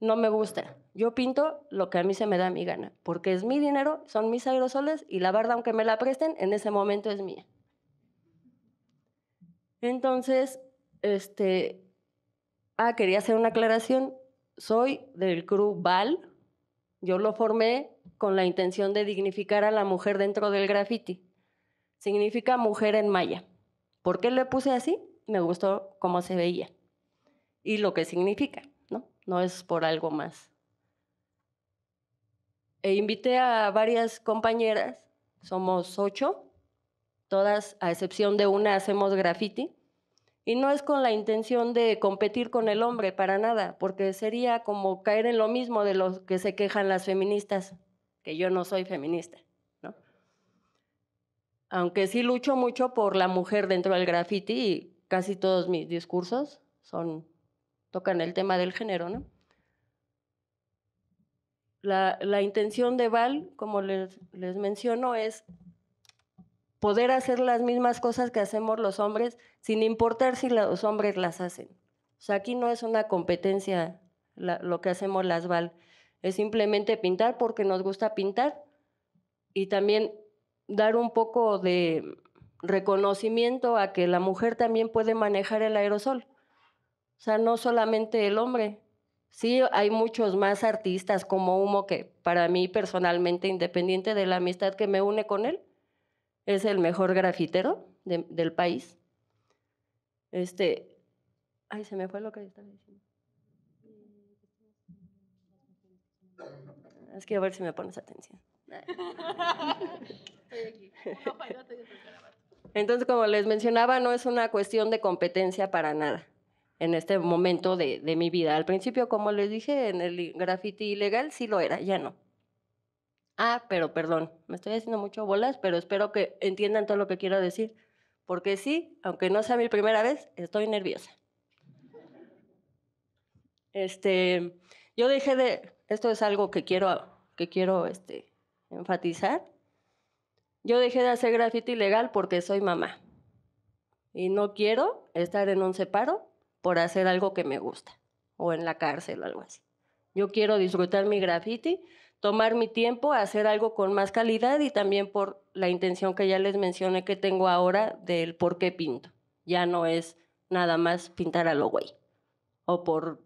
no me gusta. Yo pinto lo que a mí se me da mi gana, porque es mi dinero, son mis aerosoles y la verdad aunque me la presten, en ese momento es mía. Entonces, este, ah, quería hacer una aclaración. Soy del crew Val. Yo lo formé con la intención de dignificar a la mujer dentro del graffiti. Significa mujer en maya. ¿Por qué le puse así? Me gustó cómo se veía y lo que significa, ¿no? No es por algo más. E invité a varias compañeras, somos ocho, todas a excepción de una hacemos graffiti. Y no es con la intención de competir con el hombre para nada, porque sería como caer en lo mismo de lo que se quejan las feministas que yo no soy feminista, ¿no? Aunque sí lucho mucho por la mujer dentro del graffiti y casi todos mis discursos son, tocan el tema del género, ¿no? La, la intención de Val, como les, les menciono, es poder hacer las mismas cosas que hacemos los hombres sin importar si los hombres las hacen. O sea, aquí no es una competencia lo que hacemos las VAL, es simplemente pintar porque nos gusta pintar y también dar un poco de reconocimiento a que la mujer también puede manejar el aerosol. O sea, no solamente el hombre. Sí, hay muchos más artistas como Humo que para mí personalmente, independiente de la amistad que me une con él, es el mejor grafitero del país. Este, ay, se me fue lo que estaba diciendo. Es que a ver si me pones atención. Entonces, como les mencionaba, no es una cuestión de competencia para nada en este momento de, mi vida. Al principio, como les dije, en el graffiti ilegal sí lo era, ya no. Ah, pero perdón, me estoy haciendo mucho bolas, pero espero que entiendan todo lo que quiero decir, porque sí, aunque no sea mi primera vez, estoy nerviosa. Este, yo dejé de, esto es algo que quiero, que quiero este, enfatizar. Yo dejé de hacer graffiti ilegal porque soy mamá y no quiero estar en un separo por hacer algo que me gusta o en la cárcel o algo así. Yo quiero disfrutar mi graffiti, tomar mi tiempo, hacer algo con más calidad y también por la intención que ya les mencioné que tengo ahora del por qué pinto. Ya no es nada más pintar a lo güey o por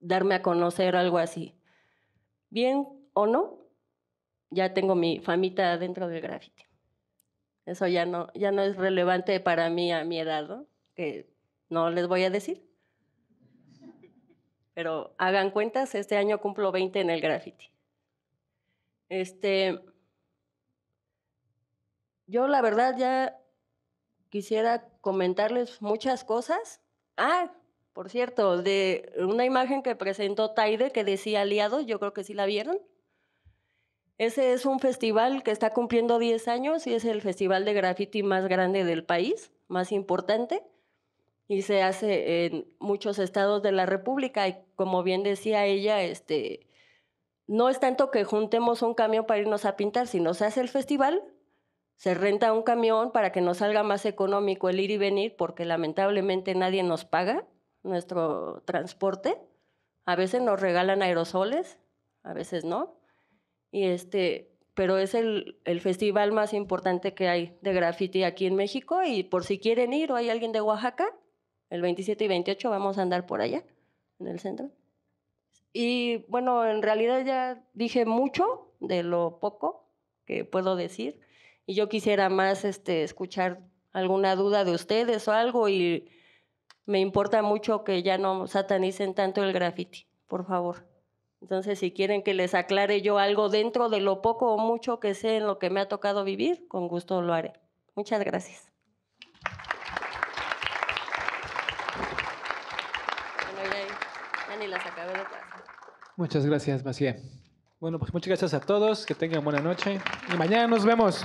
darme a conocer algo así bien o no, ya tengo mi famita dentro del graffiti. Eso ya no, ya no es relevante para mí a mi edad, ¿no? Que no les voy a decir. Pero hagan cuentas, este año cumplo 20 en el graffiti. Este, yo la verdad ya quisiera comentarles muchas cosas. Ah, por cierto, de una imagen que presentó Taide que decía aliados, yo creo que sí la vieron. Ese es un festival que está cumpliendo 10 años y es el festival de graffiti más grande del país, más importante, y se hace en muchos estados de la República. Y como bien decía ella, este, no es tanto que juntemos un camión para irnos a pintar, sino se hace el festival, se renta un camión para que nos salga más económico el ir y venir, porque lamentablemente nadie nos paga nuestro transporte. A veces nos regalan aerosoles, a veces no. Y este, pero es el, el, festival más importante que hay de graffiti aquí en México y por si quieren ir o hay alguien de Oaxaca, el 27 y 28 vamos a andar por allá, en el centro. Y bueno, en realidad ya dije mucho de lo poco que puedo decir y yo quisiera más este, escuchar alguna duda de ustedes o algo y me importa mucho que ya no satanicen tanto el graffiti, por favor. Entonces, si quieren que les aclare yo algo dentro de lo poco o mucho que sé en lo que me ha tocado vivir, con gusto lo haré. Muchas gracias. Muchas gracias, Macía. Bueno, pues muchas gracias a todos, que tengan buena noche y mañana nos vemos.